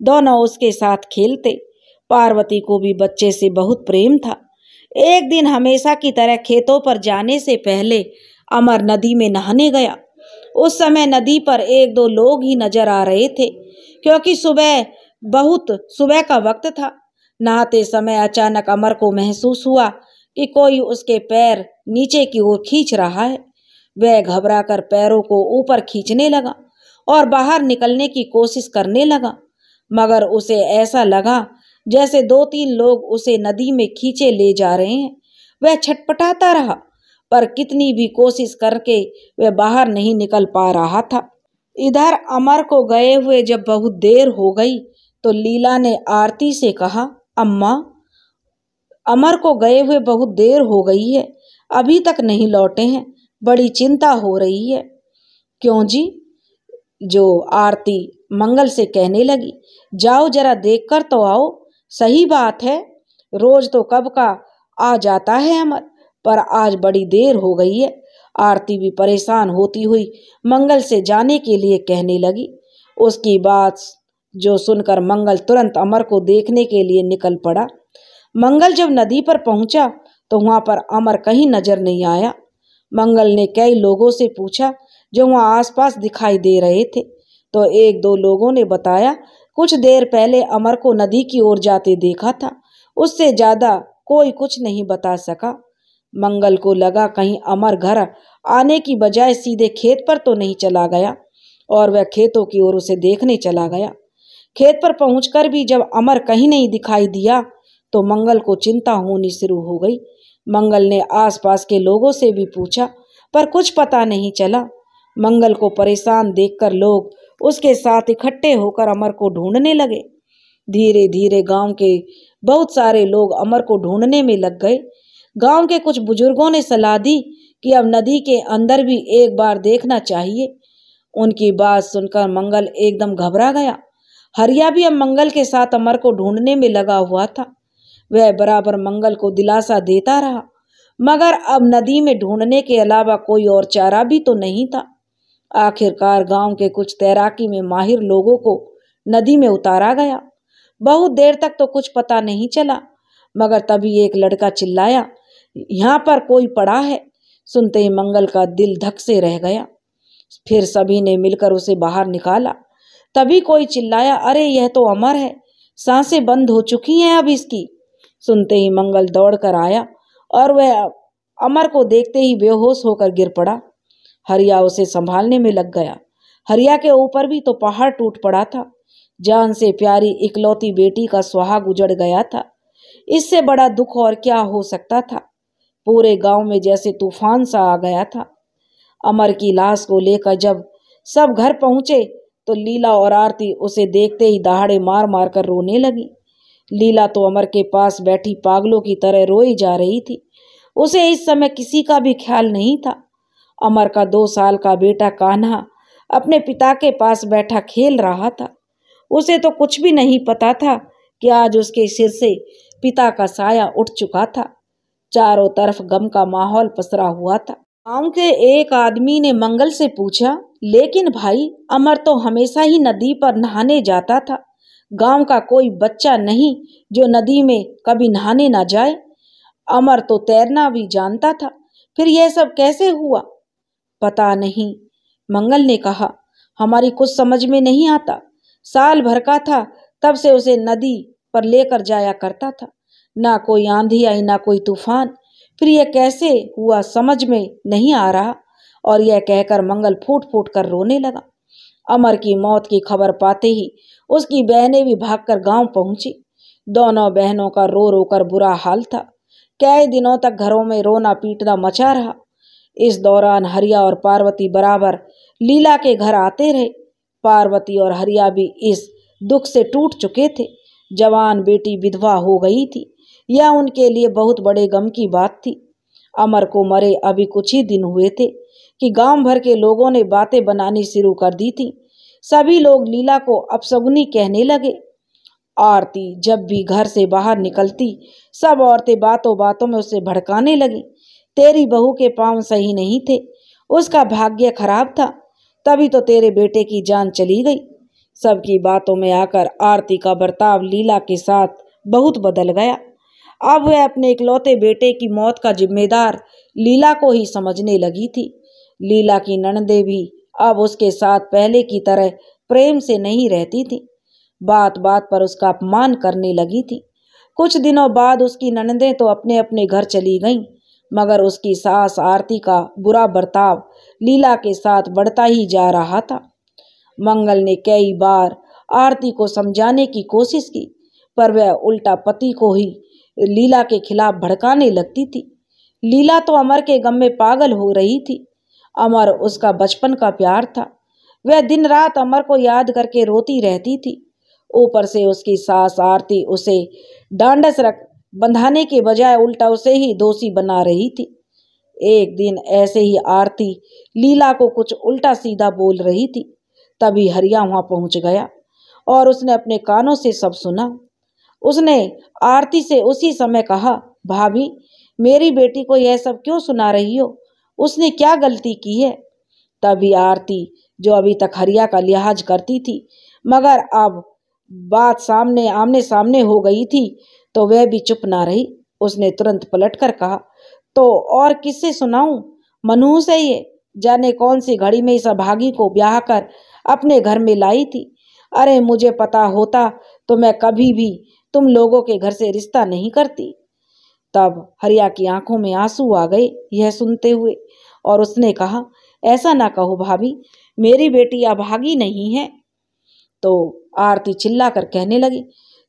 दोनों उसके साथ खेलते पार्वती को भी बच्चे से बहुत प्रेम था एक दिन हमेशा की तरह खेतों पर जाने से पहले अमर नदी में नहाने गया उस समय नदी पर एक दो लोग ही नजर आ रहे थे क्योंकि सुबह बहुत सुबह का वक्त था नहाते समय अचानक अमर को महसूस हुआ कि कोई उसके पैर नीचे की ओर खींच रहा है वह घबराकर पैरों को ऊपर खींचने लगा और बाहर निकलने की कोशिश करने लगा मगर उसे ऐसा लगा जैसे दो तीन लोग उसे नदी में खींचे ले जा रहे हैं वह छटपटाता रहा पर कितनी भी कोशिश करके वह बाहर नहीं निकल पा रहा था इधर अमर को गए हुए जब बहुत देर हो गई तो लीला ने आरती से कहा अम्मा अमर को गए हुए बहुत देर हो गई है अभी तक नहीं लौटे हैं बड़ी चिंता हो रही है क्यों जी जो आरती मंगल से कहने लगी जाओ जरा देख कर तो आओ सही बात है रोज तो कब का आ जाता है अमर पर आज बड़ी देर हो गई है आरती भी परेशान होती हुई मंगल से जाने के लिए कहने लगी उसकी बात जो सुनकर मंगल तुरंत अमर को देखने के लिए निकल पड़ा मंगल जब नदी पर पहुंचा तो वहाँ पर अमर कहीं नजर नहीं आया मंगल ने कई लोगों से पूछा जो वहाँ आसपास दिखाई दे रहे थे तो एक दो लोगों ने बताया कुछ देर पहले अमर को नदी की ओर जाते देखा था उससे ज़्यादा कोई कुछ नहीं बता सका मंगल को लगा कहीं अमर घर आने की बजाय सीधे खेत पर तो नहीं चला गया और वह खेतों की ओर उसे देखने चला गया खेत पर पहुंचकर भी जब अमर कहीं नहीं दिखाई दिया तो मंगल को चिंता होनी शुरू हो गई मंगल ने आसपास के लोगों से भी पूछा पर कुछ पता नहीं चला मंगल को परेशान देखकर लोग उसके साथ इकट्ठे होकर अमर को ढूंढने लगे धीरे धीरे गांव के बहुत सारे लोग अमर को ढूंढने में लग गए गांव के कुछ बुजुर्गों ने सलाह दी कि अब नदी के अंदर भी एक बार देखना चाहिए उनकी बात सुनकर मंगल एकदम घबरा गया हरिया भी अब मंगल के साथ अमर को ढूंढने में लगा हुआ था वह बराबर मंगल को दिलासा देता रहा मगर अब नदी में ढूंढने के अलावा कोई और चारा भी तो नहीं था आखिरकार गांव के कुछ तैराकी में माहिर लोगों को नदी में उतारा गया बहुत देर तक तो कुछ पता नहीं चला मगर तभी एक लड़का चिल्लाया यहाँ पर कोई पड़ा है सुनते ही मंगल का दिल धक से रह गया फिर सभी ने मिलकर उसे बाहर निकाला तभी कोई चिल्लाया अरे यह तो अमर है सांसें बंद हो चुकी हैं अब इसकी सुनते ही मंगल दौड़ कर आया और वह अमर को देखते ही बेहोश होकर गिर पड़ा हरिया उसे संभालने में लग गया हरिया के ऊपर भी तो पहाड़ टूट पड़ा था जान से प्यारी इकलौती बेटी का सुहाग उजड़ गया था इससे बड़ा दुख और क्या हो सकता था पूरे गांव में जैसे तूफान सा आ गया था अमर की लाश को लेकर जब सब घर पहुंचे तो लीला और आरती उसे देखते ही दहाड़े मार मार कर रोने लगी लीला तो अमर के पास बैठी पागलों की तरह रोई जा रही थी उसे इस समय किसी का भी ख्याल नहीं था अमर का दो साल का बेटा कान्हा अपने पिता के पास बैठा खेल रहा था उसे तो कुछ भी नहीं पता था कि आज उसके सिर से पिता का साया उठ चुका था चारों तरफ गम का माहौल पसरा हुआ था गांव के एक आदमी ने मंगल से पूछा लेकिन भाई अमर तो हमेशा ही नदी पर नहाने जाता था गांव का कोई बच्चा नहीं जो नदी में कभी नहाने ना जाए अमर तो तैरना भी जानता था फिर यह सब कैसे हुआ पता नहीं मंगल ने कहा हमारी कुछ समझ में नहीं आता साल भर का था तब से उसे नदी पर लेकर जाया करता था ना कोई आंधी आई ना कोई तूफान फिर यह कैसे हुआ समझ में नहीं आ रहा और यह कहकर मंगल फूट फूट कर रोने लगा अमर की मौत की खबर पाते ही उसकी बहनें भी भागकर गांव पहुंची दोनों बहनों का रो रो कर बुरा हाल था कई दिनों तक घरों में रोना पीटना मचा रहा इस दौरान हरिया और पार्वती बराबर लीला के घर आते रहे पार्वती और हरिया भी इस दुख से टूट चुके थे जवान बेटी विधवा हो गई थी यह उनके लिए बहुत बड़े गम की बात थी अमर को मरे अभी कुछ ही दिन हुए थे कि गांव भर के लोगों ने बातें बनानी शुरू कर दी थी सभी लोग लीला को अपसगुनी कहने लगे आरती जब भी घर से बाहर निकलती सब औरतें बातों बातों में उसे भड़काने लगी तेरी बहू के पाँव सही नहीं थे उसका भाग्य खराब था तभी तो तेरे बेटे की जान चली गई सबकी बातों में आकर आरती का बर्ताव लीला के साथ बहुत बदल गया अब वह अपने इकलौते बेटे की मौत का जिम्मेदार लीला को ही समझने लगी थी लीला की ननदे भी अब उसके साथ पहले की तरह प्रेम से नहीं रहती थी बात बात पर उसका अपमान करने लगी थी कुछ दिनों बाद उसकी ननदें तो अपने अपने घर चली गईं मगर उसकी सास आरती का बुरा बर्ताव लीला के साथ बढ़ता ही जा रहा था मंगल ने कई बार आरती को समझाने की कोशिश की पर वह उल्टा पति को ही लीला के खिलाफ भड़काने लगती थी लीला तो अमर के गम में पागल हो रही थी अमर उसका बचपन का प्यार था वह दिन रात अमर को याद करके रोती रहती थी ऊपर से उसकी सास आरती उसे डांडस रख बंधाने के बजाय उल्टा उसे ही दोषी बना रही थी एक दिन ऐसे ही आरती लीला को कुछ उल्टा सीधा बोल रही थी तभी हरिया वहाँ पहुँच गया और उसने अपने कानों से सब सुना उसने आरती से उसी समय कहा भाभी मेरी बेटी को यह सब क्यों सुना रही हो उसने क्या गलती की है तभी आरती जो अभी तक हरिया का लिहाज करती थी मगर अब बात सामने आमने सामने हो गई थी तो वह भी चुप ना रही उसने तुरंत पलट कर कहा तो और किससे सुनाऊं मनहूस है ये जाने कौन सी घड़ी में इस अभागी को ब्याह कर अपने घर में लाई थी अरे मुझे पता होता तो मैं कभी भी तुम लोगों के घर से रिश्ता नहीं करती तब हरिया की आंखों में आंसू आ गए यह सुनते हुए और उसने कहा ऐसा ना कहो भाभी मेरी बेटी अभागी नहीं है तो आरती चिल्ला कर कहने लगी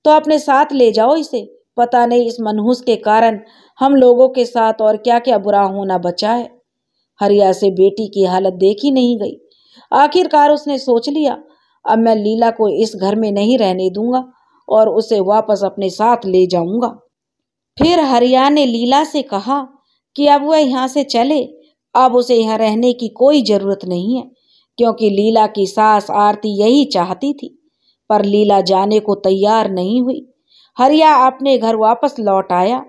तो अपने साथ ले जाओ इसे पता नहीं इस मनहूस के कारण हम लोगों के साथ और क्या क्या बुरा होना बचा है हरिया से बेटी की हालत देखी नहीं गई आखिरकार उसने सोच लिया अब मैं लीला को इस घर में नहीं रहने दूंगा और उसे वापस अपने साथ ले जाऊंगा फिर हरिया ने लीला से कहा कि अब वह यहाँ से चले अब उसे यहाँ रहने की कोई ज़रूरत नहीं है क्योंकि लीला की सास आरती यही चाहती थी पर लीला जाने को तैयार नहीं हुई हरिया अपने घर वापस लौट आया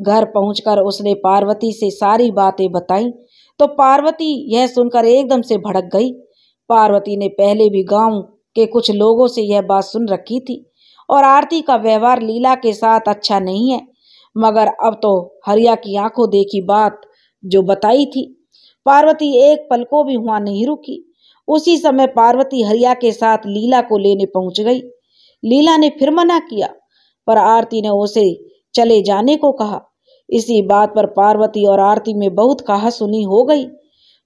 घर पहुंचकर उसने पार्वती से सारी बातें बताई तो पार्वती यह सुनकर एकदम से भड़क गई पार्वती ने पहले भी गांव के कुछ लोगों से यह बात सुन रखी थी और आरती का व्यवहार लीला के साथ अच्छा नहीं है मगर अब तो हरिया की आंखों देखी बात जो बताई थी पार्वती एक पल को भी हुआ नहीं रुकी उसी समय पार्वती हरिया के साथ लीला को लेने पहुंच गई लीला ने फिर मना किया पर आरती ने उसे चले जाने को कहा इसी बात पर पार्वती और आरती में बहुत कहा सुनी हो गई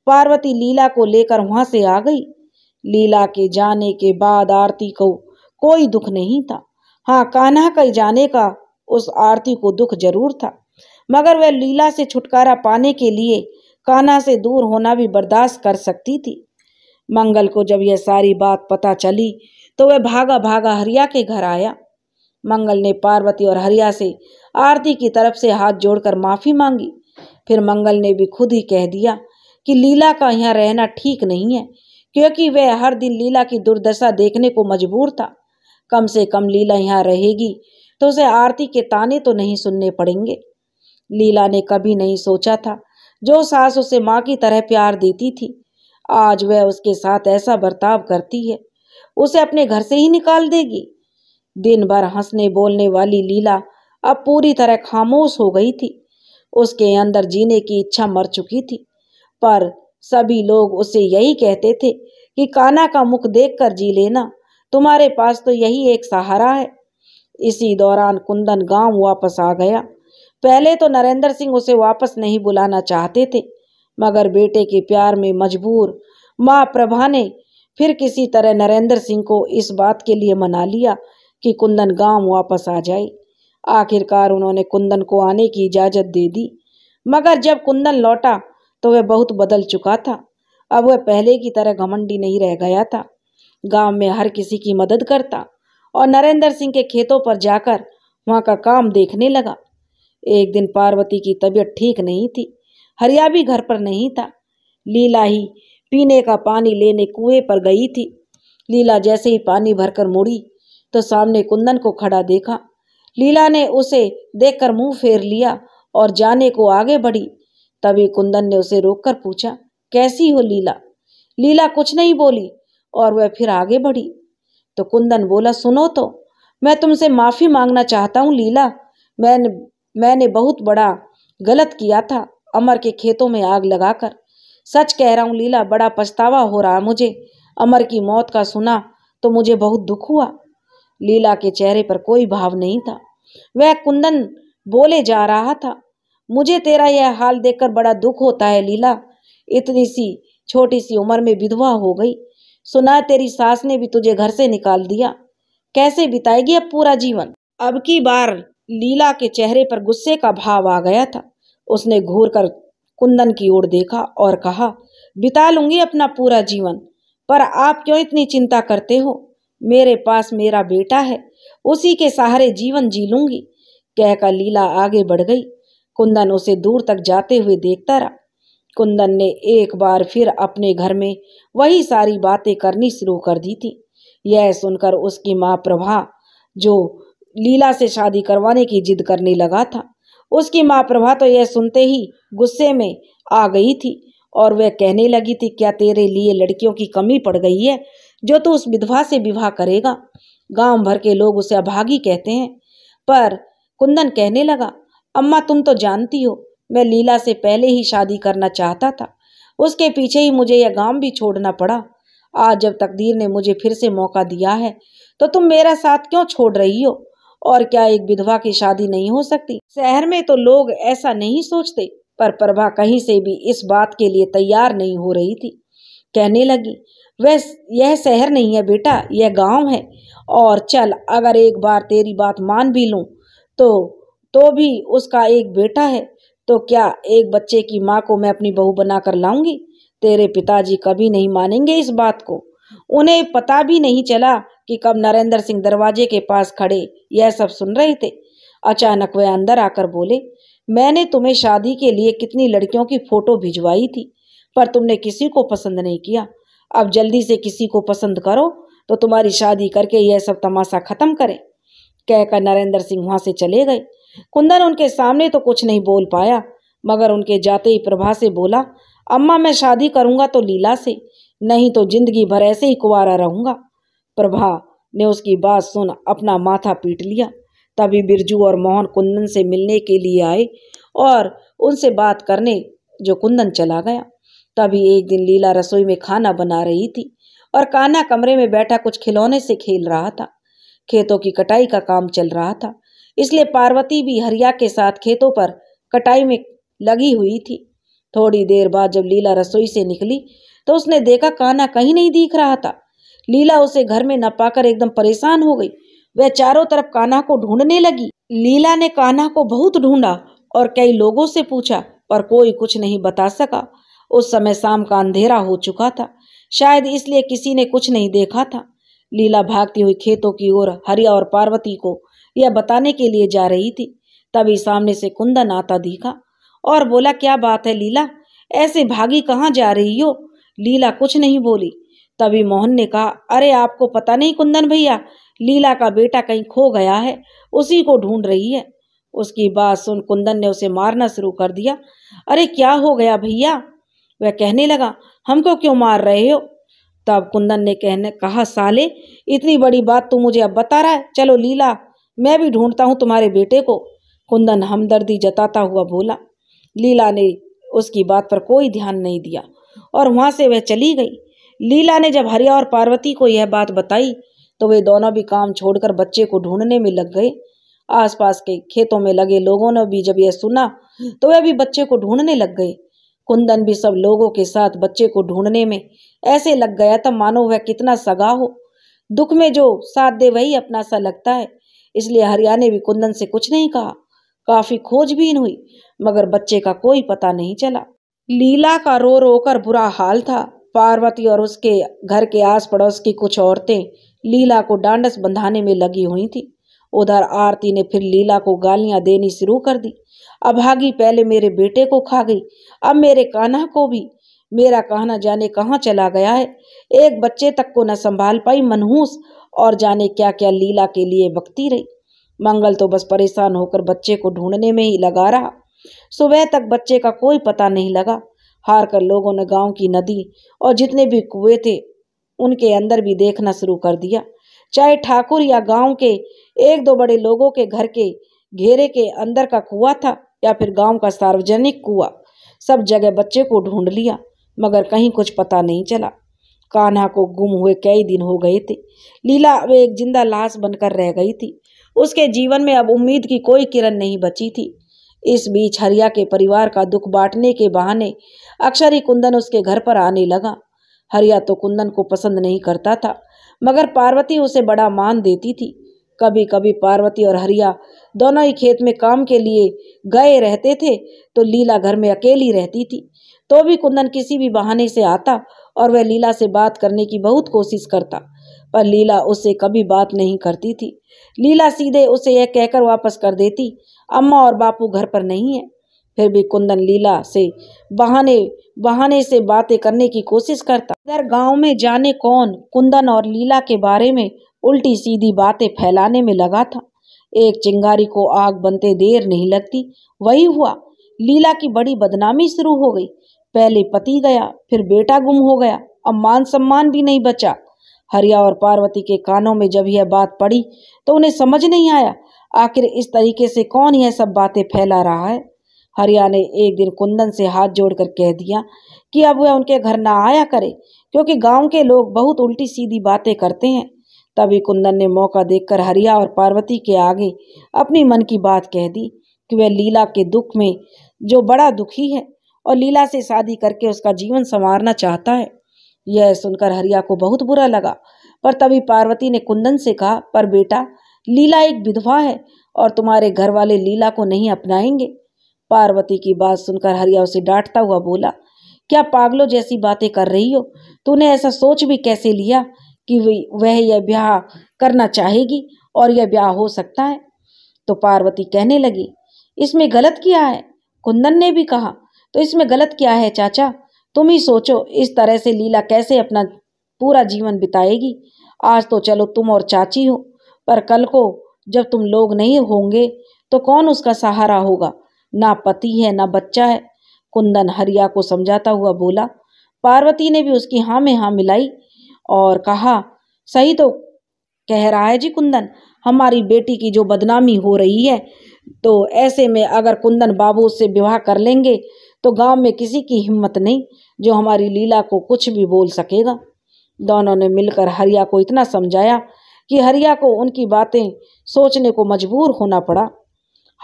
पार्वती लीला को लेकर वहां से आ गई लीला के जाने के बाद आरती को कोई दुख नहीं था हाँ कान्हा के जाने का उस आरती को दुख जरूर था मगर वह लीला से छुटकारा पाने के लिए कान्हा से दूर होना भी बर्दाश्त कर सकती थी मंगल को जब यह सारी बात पता चली तो वह भागा भागा हरिया के घर आया मंगल ने पार्वती और हरिया से आरती की तरफ से हाथ जोड़कर माफ़ी मांगी फिर मंगल ने भी खुद ही कह दिया कि लीला का यहाँ रहना ठीक नहीं है क्योंकि वह हर दिन लीला की दुर्दशा देखने को मजबूर था कम से कम लीला यहाँ रहेगी तो उसे आरती के ताने तो नहीं सुनने पड़ेंगे लीला ने कभी नहीं सोचा था जो सास उसे माँ की तरह प्यार देती थी आज वह उसके साथ ऐसा बर्ताव करती है उसे अपने घर से ही निकाल देगी दिन भर हंसने बोलने वाली लीला अब पूरी तरह खामोश हो गई थी उसके अंदर जीने की इच्छा मर चुकी थी पर सभी लोग उसे यही कहते थे कि काना का मुख देखकर जी लेना तुम्हारे पास तो यही एक सहारा है इसी दौरान कुंदन गांव वापस आ गया पहले तो नरेंद्र सिंह उसे वापस नहीं बुलाना चाहते थे मगर बेटे के प्यार में मजबूर माँ प्रभा ने फिर किसी तरह नरेंद्र सिंह को इस बात के लिए मना लिया कि कुंदन गांव वापस आ जाए आखिरकार उन्होंने कुंदन को आने की इजाज़त दे दी मगर जब कुंदन लौटा तो वह बहुत बदल चुका था अब वह पहले की तरह घमंडी नहीं रह गया था गांव में हर किसी की मदद करता और नरेंद्र सिंह के खेतों पर जाकर वहाँ का काम देखने लगा एक दिन पार्वती की तबीयत ठीक नहीं थी हरिया भी घर पर नहीं था लीला ही पीने का पानी लेने कुएं पर गई थी लीला जैसे ही पानी भरकर मुड़ी तो सामने कुंदन को खड़ा देखा लीला ने उसे देखकर मुंह फेर लिया और जाने को आगे बढ़ी तभी कुंदन ने उसे रोककर पूछा कैसी हो लीला लीला कुछ नहीं बोली और वह फिर आगे बढ़ी तो कुंदन बोला सुनो तो मैं तुमसे माफ़ी मांगना चाहता हूँ लीला मैंने मैंने बहुत बड़ा गलत किया था अमर के खेतों में आग लगाकर सच कह रहा हूँ लीला बड़ा पछतावा हो रहा मुझे अमर की मौत का सुना तो मुझे बहुत दुख हुआ लीला के चेहरे पर कोई भाव नहीं था वह कुंदन बोले जा रहा था मुझे तेरा यह हाल देखकर बड़ा दुख होता है लीला इतनी सी छोटी सी उम्र में विधवा हो गई सुना तेरी सास ने भी तुझे घर से निकाल दिया कैसे बिताएगी अब पूरा जीवन अब की बार लीला के चेहरे पर गुस्से का भाव आ गया था उसने घूर कर कुंदन की ओर देखा और कहा बिता लूंगी अपना पूरा जीवन पर आप क्यों इतनी चिंता करते हो मेरे पास मेरा बेटा है उसी के सहारे जीवन जी लूंगी कहकर लीला आगे बढ़ गई कुंदन उसे दूर तक जाते हुए देखता रहा कुंदन ने एक बार फिर अपने घर में वही सारी बातें करनी शुरू कर दी थी यह सुनकर उसकी माँ प्रभा जो लीला से शादी करवाने की जिद करने लगा था उसकी माँ प्रभा तो यह सुनते ही गुस्से में आ गई थी और वह कहने लगी थी क्या तेरे लिए लड़कियों की कमी पड़ गई है जो तू तो उस विधवा से विवाह करेगा गांव भर के लोग उसे अभागी कहते हैं पर कुंदन कहने लगा अम्मा तुम तो जानती हो मैं लीला से पहले ही शादी करना चाहता था उसके पीछे ही मुझे यह गांव भी छोड़ना पड़ा आज जब तकदीर ने मुझे फिर से मौका दिया है तो तुम मेरा साथ क्यों छोड़ रही हो और क्या एक विधवा की शादी नहीं हो सकती शहर में तो लोग ऐसा नहीं सोचते पर प्रभा कहीं से भी इस बात के लिए तैयार नहीं हो रही थी कहने लगी वह यह शहर नहीं है बेटा यह गांव है और चल अगर एक बार तेरी बात मान भी लूं तो तो भी उसका एक बेटा है तो क्या एक बच्चे की माँ को मैं अपनी बहू बना कर लाऊंगी तेरे पिताजी कभी नहीं मानेंगे इस बात को उन्हें पता भी नहीं चला कि कब नरेंद्र सिंह दरवाजे के पास खड़े यह सब सुन रहे थे अचानक वह अंदर आकर बोले मैंने तुम्हें शादी के लिए कितनी लड़कियों की फोटो भिजवाई थी पर तुमने किसी को पसंद नहीं किया अब जल्दी से किसी को पसंद करो तो तुम्हारी शादी करके यह सब तमाशा खत्म करें कहकर नरेंद्र सिंह वहाँ से चले गए कुंदन उनके सामने तो कुछ नहीं बोल पाया मगर उनके जाते ही प्रभा से बोला अम्मा मैं शादी करूंगा तो लीला से नहीं तो जिंदगी भर ऐसे ही कुंवारा रहूंगा प्रभा ने उसकी बात सुन अपना माथा पीट लिया तभी बिरजू और मोहन कुंदन से मिलने के लिए आए और उनसे बात करने जो कुंदन चला गया तभी एक दिन लीला रसोई में खाना बना रही थी और काना कमरे में बैठा कुछ खिलौने से खेल रहा था खेतों की कटाई का काम चल रहा था इसलिए पार्वती भी हरिया के साथ खेतों पर कटाई में लगी हुई थी थोड़ी देर बाद जब लीला रसोई से निकली तो उसने देखा काना कहीं नहीं दिख रहा था लीला उसे घर में न पाकर एकदम परेशान हो गई वह चारों तरफ काना को ढूंढने लगी लीला ने काना को बहुत ढूंढा और कई लोगों से पूछा पर कोई कुछ नहीं बता सका उस समय शाम का अंधेरा हो चुका था शायद इसलिए किसी ने कुछ नहीं देखा था लीला भागती हुई खेतों की ओर हरिया और पार्वती को यह बताने के लिए जा रही थी तभी सामने से कुंदन आता दिखा और बोला क्या बात है लीला ऐसे भागी कहाँ जा रही हो लीला कुछ नहीं बोली तभी मोहन ने कहा अरे आपको पता नहीं कुंदन भैया लीला का बेटा कहीं खो गया है उसी को ढूंढ रही है उसकी बात सुन कुंदन ने उसे मारना शुरू कर दिया अरे क्या हो गया भैया वह कहने लगा हमको क्यों मार रहे हो तब कुंदन ने कहने कहा साले इतनी बड़ी बात तू मुझे अब बता रहा है चलो लीला मैं भी ढूंढता हूँ तुम्हारे बेटे को कुंदन हमदर्दी जताता हुआ बोला लीला ने उसकी बात पर कोई ध्यान नहीं दिया और वहाँ से वह चली गई लीला ने जब हरिया और पार्वती को यह बात बताई तो वे दोनों भी काम छोड़कर बच्चे को ढूंढने में लग गए आसपास के खेतों में लगे लोगों ने भी जब यह सुना तो वह भी बच्चे को ढूंढने लग गए कुंदन भी सब लोगों के साथ बच्चे को ढूंढने में ऐसे लग गया था मानो वह कितना सगा हो दुख में जो साथ दे वही अपना सा लगता है इसलिए हरिया ने भी कुंदन से कुछ नहीं कहा काफी खोजबीन हुई मगर बच्चे का कोई पता नहीं चला लीला का रो रोकर बुरा हाल था पार्वती और उसके घर के आस पड़ोस की कुछ औरतें लीला को डांडस बंधाने में लगी हुई थी उधर आरती ने फिर लीला को गालियां देनी शुरू कर दी अभागी पहले मेरे बेटे को खा गई अब मेरे कान्हा को भी मेरा कहना जाने कहाँ चला गया है एक बच्चे तक को न संभाल पाई मनहूस और जाने क्या क्या लीला के लिए बकती रही मंगल तो बस परेशान होकर बच्चे को ढूंढने में ही लगा रहा सुबह तक बच्चे का कोई पता नहीं लगा हार कर लोगों ने गांव की नदी और जितने भी कुएं थे उनके अंदर भी देखना शुरू कर दिया चाहे ठाकुर या गांव के एक दो बड़े लोगों के घर के घेरे के अंदर का कुआ था या फिर गांव का सार्वजनिक कुआ सब जगह बच्चे को ढूंढ लिया मगर कहीं कुछ पता नहीं चला कान्हा को गुम हुए कई दिन हो गए थे लीला अब एक जिंदा लाश बनकर रह गई थी उसके जीवन में अब उम्मीद की कोई किरण नहीं बची थी इस बीच हरिया के परिवार का दुख बांटने के बहाने अक्षर ही कुंदन उसके घर पर आने लगा हरिया तो कुंदन को पसंद नहीं करता था मगर पार्वती उसे बड़ा मान देती थी कभी कभी पार्वती और हरिया दोनों ही खेत में काम के लिए गए रहते थे तो लीला घर में अकेली रहती थी तो भी कुंदन किसी भी बहाने से आता और वह लीला से बात करने की बहुत कोशिश करता पर लीला उससे कभी बात नहीं करती थी लीला सीधे उसे यह कहकर वापस कर देती अम्मा और बापू घर पर नहीं है फिर भी कुंदन लीला से बहाने बहाने से बातें करने की कोशिश करता इधर गांव में जाने कौन कुंदन और लीला के बारे में उल्टी सीधी बातें फैलाने में लगा था एक चिंगारी को आग बनते देर नहीं लगती वही हुआ लीला की बड़ी बदनामी शुरू हो गई पहले पति गया फिर बेटा गुम हो गया अब मान सम्मान भी नहीं बचा हरिया और पार्वती के कानों में जब यह बात पड़ी तो उन्हें समझ नहीं आया आखिर इस तरीके से कौन यह सब बातें फैला रहा है हरिया ने एक दिन कुंदन से हाथ जोड़कर कह दिया कि अब वह उनके घर ना आया करे क्योंकि गांव के लोग बहुत उल्टी सीधी बातें करते हैं तभी कुंदन ने मौका देखकर हरिया और पार्वती के आगे अपनी मन की बात कह दी कि वह लीला के दुख में जो बड़ा दुखी है और लीला से शादी करके उसका जीवन संवारना चाहता है यह सुनकर हरिया को बहुत बुरा लगा पर तभी पार्वती ने कुंदन से कहा पर बेटा लीला एक विधवा है और तुम्हारे घर वाले लीला को नहीं अपनाएंगे पार्वती की बात सुनकर हरिया उसे डांटता हुआ बोला क्या पागलों जैसी बातें कर रही हो तूने ऐसा सोच भी कैसे लिया कि वह यह ब्याह करना चाहेगी और यह ब्याह हो सकता है तो पार्वती कहने लगी इसमें गलत किया है कुंदन ने भी कहा तो इसमें गलत क्या है चाचा तुम ही सोचो इस तरह से लीला कैसे अपना पूरा जीवन बिताएगी आज तो चलो तुम और चाची हो पर कल को जब तुम लोग नहीं होंगे तो कौन उसका सहारा होगा ना पति है ना बच्चा है कुंदन हरिया को समझाता हुआ बोला पार्वती ने भी उसकी हाँ में हाँ मिलाई और कहा सही तो कह रहा है जी कुंदन हमारी बेटी की जो बदनामी हो रही है तो ऐसे में अगर कुंदन बाबू उससे विवाह कर लेंगे तो गांव में किसी की हिम्मत नहीं जो हमारी लीला को कुछ भी बोल सकेगा दोनों ने मिलकर हरिया को इतना समझाया कि हरिया को उनकी बातें सोचने को मजबूर होना पड़ा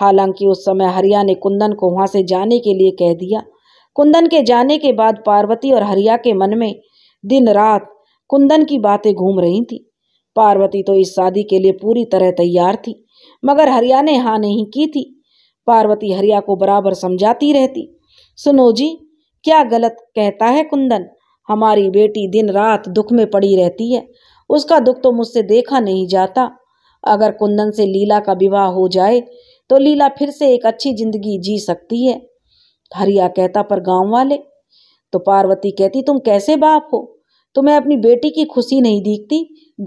हालांकि उस समय हरिया ने कुंदन को वहाँ से जाने के लिए कह दिया कुंदन के जाने के बाद पार्वती और हरिया के मन में दिन रात कुंदन की बातें घूम रही थी पार्वती तो इस शादी के लिए पूरी तरह तैयार थी मगर हरिया ने हाँ नहीं की थी पार्वती हरिया को बराबर समझाती रहती सुनो जी क्या गलत कहता है कुंदन हमारी बेटी दिन रात दुख में पड़ी रहती है उसका दुख तो मुझसे देखा नहीं जाता अगर कुंदन से लीला का विवाह हो जाए तो लीला फिर से एक अच्छी जिंदगी जी सकती है हरिया कहता पर गांव वाले तो पार्वती कहती तुम कैसे बाप हो तुम्हें अपनी बेटी की खुशी नहीं दिखती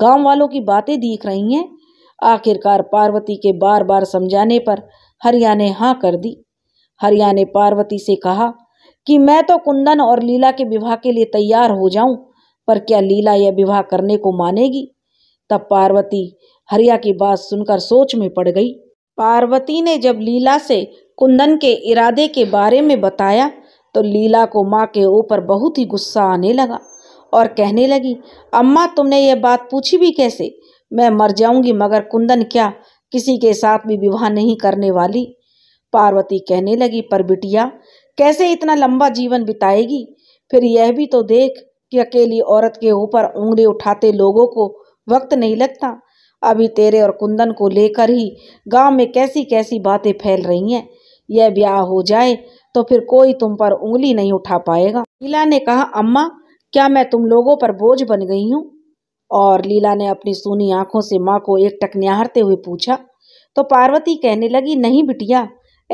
गांव वालों की बातें दिख रही हैं आखिरकार पार्वती के बार बार समझाने पर हरिया ने हाँ कर दी हरिया ने पार्वती से कहा कि मैं तो कुंदन और लीला के विवाह के लिए तैयार हो जाऊं पर क्या लीला यह विवाह करने को मानेगी तब पार्वती हरिया की बात सुनकर सोच में पड़ गई पार्वती ने जब लीला से कुंदन के इरादे के बारे में बताया तो लीला को माँ के ऊपर बहुत ही गुस्सा आने लगा और कहने लगी अम्मा तुमने यह बात पूछी भी कैसे मैं मर जाऊंगी मगर कुंदन क्या किसी के साथ भी विवाह नहीं करने वाली पार्वती कहने लगी पर बिटिया कैसे इतना लंबा जीवन बिताएगी फिर यह भी तो देख कि अकेली औरत के ऊपर उंगली उठाते लोगों को वक्त नहीं लगता अभी तेरे और कुंदन को लेकर ही गांव में कैसी कैसी बातें फैल रही हैं यह ब्याह हो जाए तो फिर कोई तुम पर उंगली नहीं उठा पाएगा लीला ने कहा अम्मा क्या मैं तुम लोगों पर बोझ बन गई हूँ और लीला ने अपनी सूनी आंखों से माँ को टक निहारते हुए पूछा तो पार्वती कहने लगी नहीं बिटिया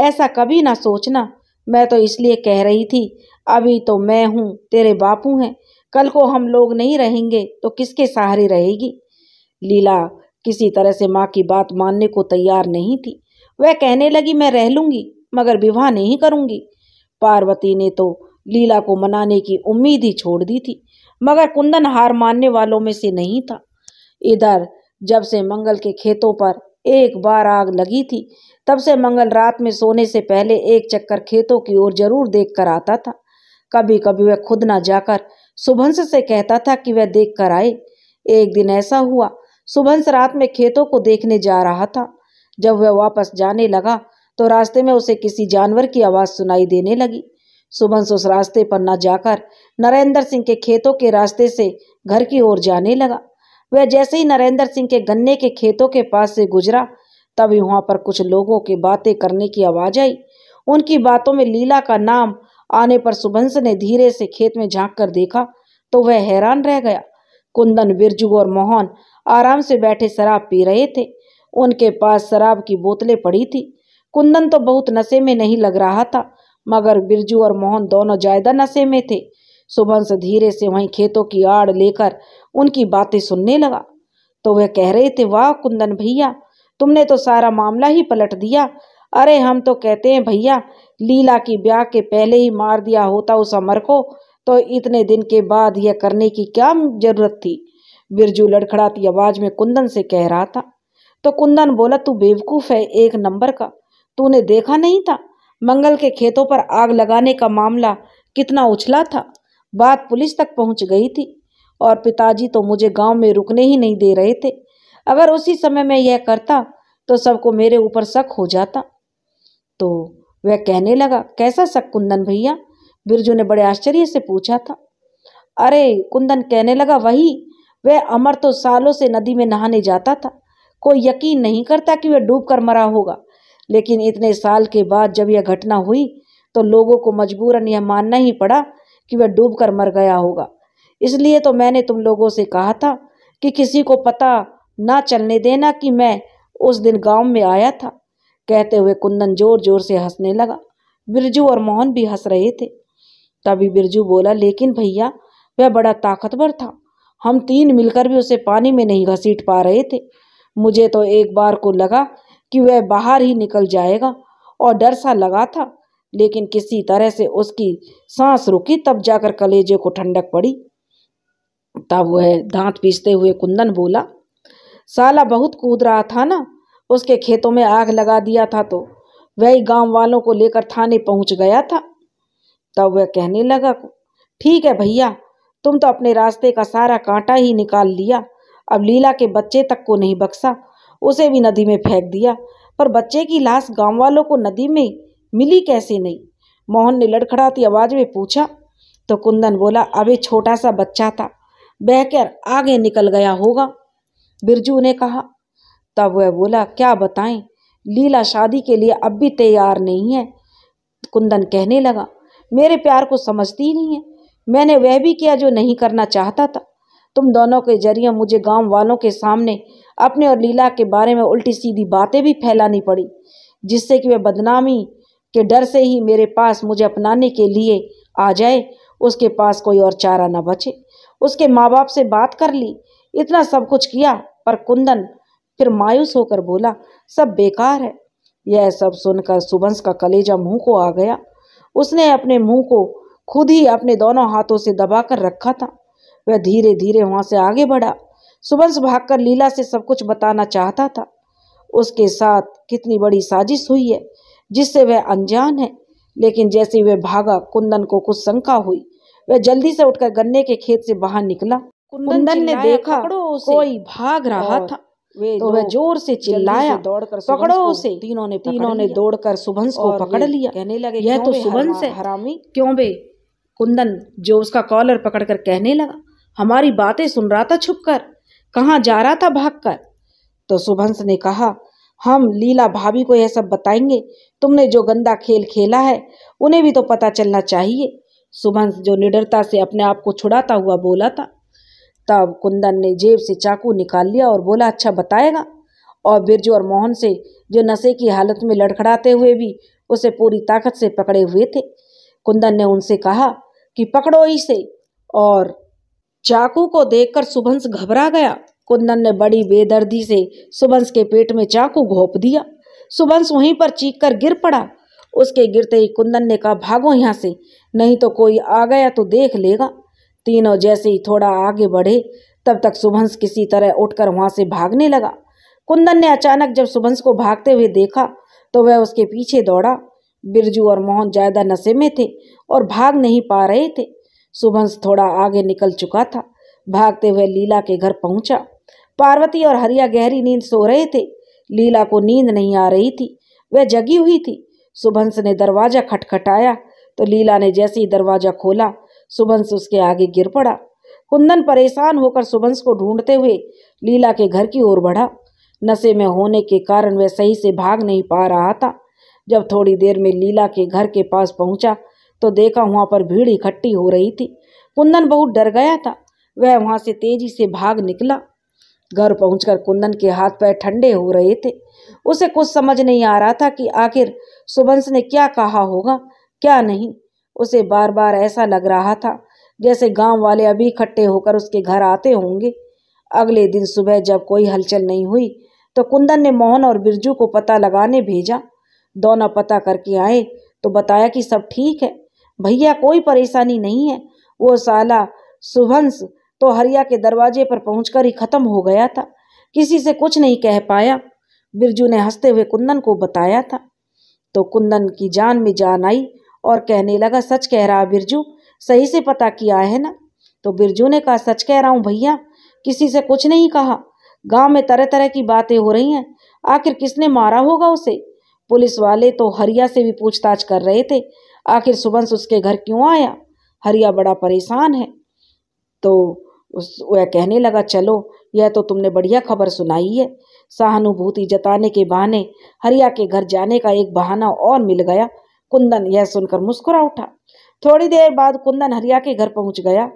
ऐसा कभी ना सोचना मैं तो इसलिए कह रही थी अभी तो मैं हूँ तेरे बापू हैं कल को हम लोग नहीं रहेंगे तो किसके सहारे रहेगी लीला किसी तरह से माँ की बात मानने को तैयार नहीं थी वह कहने लगी मैं रह लूँगी मगर विवाह नहीं करूँगी पार्वती ने तो लीला को मनाने की उम्मीद ही छोड़ दी थी मगर कुंदन हार मानने वालों में से नहीं था इधर जब से मंगल के खेतों पर एक बार आग लगी थी तब से मंगल रात में सोने से पहले एक चक्कर खेतों की ओर जरूर देख कर आता था कभी कभी वह खुद ना जाकर सुभंश से कहता था कि वह देख कर आए एक दिन ऐसा हुआ सुभंश रात में खेतों को देखने जा रहा था जब वह वापस जाने लगा तो रास्ते में उसे किसी जानवर की आवाज़ सुनाई देने लगी सुभंश उस रास्ते पर न जाकर नरेंद्र सिंह के खेतों के रास्ते से घर की ओर जाने लगा वह जैसे ही नरेंद्र सिंह के गन्ने के खेतों के पास से गुजरा तभी वहाँ पर कुछ लोगों के बातें करने की आवाज़ आई उनकी बातों में लीला का नाम आने पर सुभंस ने धीरे से खेत में झांक कर देखा तो वह हैरान रह गया कुंदन बिरजू और मोहन आराम से बैठे शराब पी रहे थे उनके पास शराब की बोतलें पड़ी थी कुंदन तो बहुत नशे में नहीं लग रहा था मगर बिरजू और मोहन दोनों ज्यादा नशे में थे सुभंस धीरे से वहीं खेतों की आड़ लेकर उनकी बातें सुनने लगा तो वह कह रहे थे वाह कुंदन भैया तुमने तो सारा मामला ही पलट दिया अरे हम तो कहते हैं भैया लीला की ब्याह के पहले ही मार दिया होता उस अमर को तो इतने दिन के बाद यह करने की क्या जरूरत थी बिरजू लड़खड़ाती आवाज में कुंदन से कह रहा था तो कुंदन बोला तू बेवकूफ है एक नंबर का तूने देखा नहीं था मंगल के खेतों पर आग लगाने का मामला कितना उछला था बात पुलिस तक पहुंच गई थी और पिताजी तो मुझे गांव में रुकने ही नहीं दे रहे थे अगर उसी समय मैं यह करता तो सबको मेरे ऊपर शक हो जाता तो वह कहने लगा कैसा शक कुंदन भैया बिरजू ने बड़े आश्चर्य से पूछा था अरे कुंदन कहने लगा वही वह अमर तो सालों से नदी में नहाने जाता था कोई यकीन नहीं करता कि वह डूब कर मरा होगा लेकिन इतने साल के बाद जब यह घटना हुई तो लोगों को मजबूरन यह मानना ही पड़ा कि वह डूब कर मर गया होगा इसलिए तो मैंने तुम लोगों से कहा था कि किसी को पता ना चलने देना कि मैं उस दिन गांव में आया था कहते हुए कुंदन जोर जोर से हंसने लगा बिरजू और मोहन भी हंस रहे थे तभी बिरजू बोला लेकिन भैया वह बड़ा ताकतवर था हम तीन मिलकर भी उसे पानी में नहीं घसीट पा रहे थे मुझे तो एक बार को लगा कि वह बाहर ही निकल जाएगा और डर सा लगा था लेकिन किसी तरह से उसकी सांस रुकी तब जाकर कलेजे को ठंडक पड़ी तब वह दांत पीसते हुए कुंदन बोला साला बहुत कूद रहा था ना उसके खेतों में आग लगा दिया था तो वही गांव वालों को लेकर थाने पहुंच गया था तब वह कहने लगा ठीक है भैया तुम तो अपने रास्ते का सारा कांटा ही निकाल लिया अब लीला के बच्चे तक को नहीं बख्सा उसे भी नदी में फेंक दिया पर बच्चे की लाश गांव वालों को नदी में मिली कैसे नहीं मोहन ने लड़खड़ाती आवाज़ में पूछा तो कुंदन बोला अभी छोटा सा बच्चा था बहकर आगे निकल गया होगा बिरजू ने कहा तब वह बोला क्या बताएं लीला शादी के लिए अब भी तैयार नहीं है कुंदन कहने लगा मेरे प्यार को समझती नहीं है मैंने वह भी किया जो नहीं करना चाहता था तुम दोनों के जरिए मुझे गांव वालों के सामने अपने और लीला के बारे में उल्टी सीधी बातें भी फैलानी पड़ी जिससे कि वह बदनामी के डर से ही मेरे पास मुझे अपनाने के लिए आ जाए उसके पास कोई और चारा न बचे उसके माँ बाप से बात कर ली इतना सब कुछ किया पर कुंदन फिर मायूस होकर बोला सब बेकार है यह सब सुनकर सुबंश का कलेजा मुंह को आ गया उसने अपने मुंह को खुद ही अपने दोनों हाथों से दबाकर रखा था वह धीरे धीरे वहां से आगे बढ़ा सुबंश भागकर लीला से सब कुछ बताना चाहता था उसके साथ कितनी बड़ी साजिश हुई है जिससे वह अनजान है लेकिन जैसे वह भागा कुंदन को कुछ शंका हुई वह जल्दी से उठकर गन्ने के खेत से बाहर निकला कुंदन ने देखा कोई भाग रहा था वे तो वह जोर से चिल्लाया दौड़कर पकड़ो उसे तीनों ने तीनों ने दौड़कर सुभंस को पकड़ लिया कहने लगे यह तो सुभंस है हरामी क्यों बे कुंदन जो उसका कॉलर पकड़कर कहने लगा हमारी बातें सुन रहा था छुपकर कहाँ जा रहा था भागकर तो सुभंस ने कहा हम लीला भाभी को यह सब बताएंगे तुमने जो गंदा खेल खेला है उन्हें भी तो पता चलना चाहिए सुभंस जो निडरता से अपने आप को छुड़ाता हुआ बोला था तब कुंदन ने जेब से चाकू निकाल लिया और बोला अच्छा बताएगा और बिरजू और मोहन से जो नशे की हालत में लड़खड़ाते हुए भी उसे पूरी ताकत से पकड़े हुए थे कुंदन ने उनसे कहा कि पकड़ो इसे और चाकू को देखकर सुभंस घबरा गया कुंदन ने बड़ी बेदर्दी से सुबंस के पेट में चाकू घोप दिया सुबंस वहीं पर चीख कर गिर पड़ा उसके गिरते ही कुंदन ने कहा भागो यहाँ से नहीं तो कोई आ गया तो देख लेगा तीनों जैसे ही थोड़ा आगे बढ़े तब तक सुभंश किसी तरह उठकर वहां से भागने लगा कुंदन ने अचानक जब सुभंश को भागते हुए देखा तो वह उसके पीछे दौड़ा बिरजू और मोहन ज़्यादा नशे में थे और भाग नहीं पा रहे थे सुभंश थोड़ा आगे निकल चुका था भागते हुए लीला के घर पहुंचा पार्वती और हरिया गहरी नींद सो रहे थे लीला को नींद नहीं आ रही थी वह जगी हुई थी सुभंश ने दरवाज़ा खटखटाया तो लीला ने जैसे ही दरवाज़ा खोला सुबंश उसके आगे गिर पड़ा कुंदन परेशान होकर सुबंश को ढूंढते हुए लीला के घर की ओर बढ़ा नशे में होने के कारण वह सही से भाग नहीं पा रहा था जब थोड़ी देर में लीला के घर के पास पहुंचा तो देखा वहां पर भीड़ इकट्ठी हो रही थी कुंदन बहुत डर गया था वह वहां से तेजी से भाग निकला घर पहुंचकर कुंदन के हाथ पैर ठंडे हो रहे थे उसे कुछ समझ नहीं आ रहा था कि आखिर सुबंश ने क्या कहा होगा क्या नहीं उसे बार बार ऐसा लग रहा था जैसे गांव वाले अभी इकट्ठे होकर उसके घर आते होंगे अगले दिन सुबह जब कोई हलचल नहीं हुई तो कुंदन ने मोहन और बिरजू को पता लगाने भेजा दोनों पता करके आए तो बताया कि सब ठीक है भैया कोई परेशानी नहीं है वो साला सुभंस तो हरिया के दरवाजे पर पहुंचकर ही खत्म हो गया था किसी से कुछ नहीं कह पाया बिरजू ने हंसते हुए कुंदन को बताया था तो कुंदन की जान में जान आई और कहने लगा सच कह रहा बिरजू सही से पता किया है ना तो बिरजू ने कहा सच कह रहा हूँ भैया किसी से कुछ नहीं कहा गांव में तरह तरह की बातें हो रही हैं आखिर किसने मारा होगा उसे पुलिस वाले तो हरिया से भी पूछताछ कर रहे थे आखिर सुबंश उसके घर क्यों आया हरिया बड़ा परेशान है तो उस वह कहने लगा चलो यह तो तुमने बढ़िया खबर सुनाई है सहानुभूति जताने के बहाने हरिया के घर जाने का एक बहाना और मिल गया कुंदन यह सुनकर मुस्कुरा उठा थोड़ी देर बाद कुंदन हरिया के घर पहुंच गया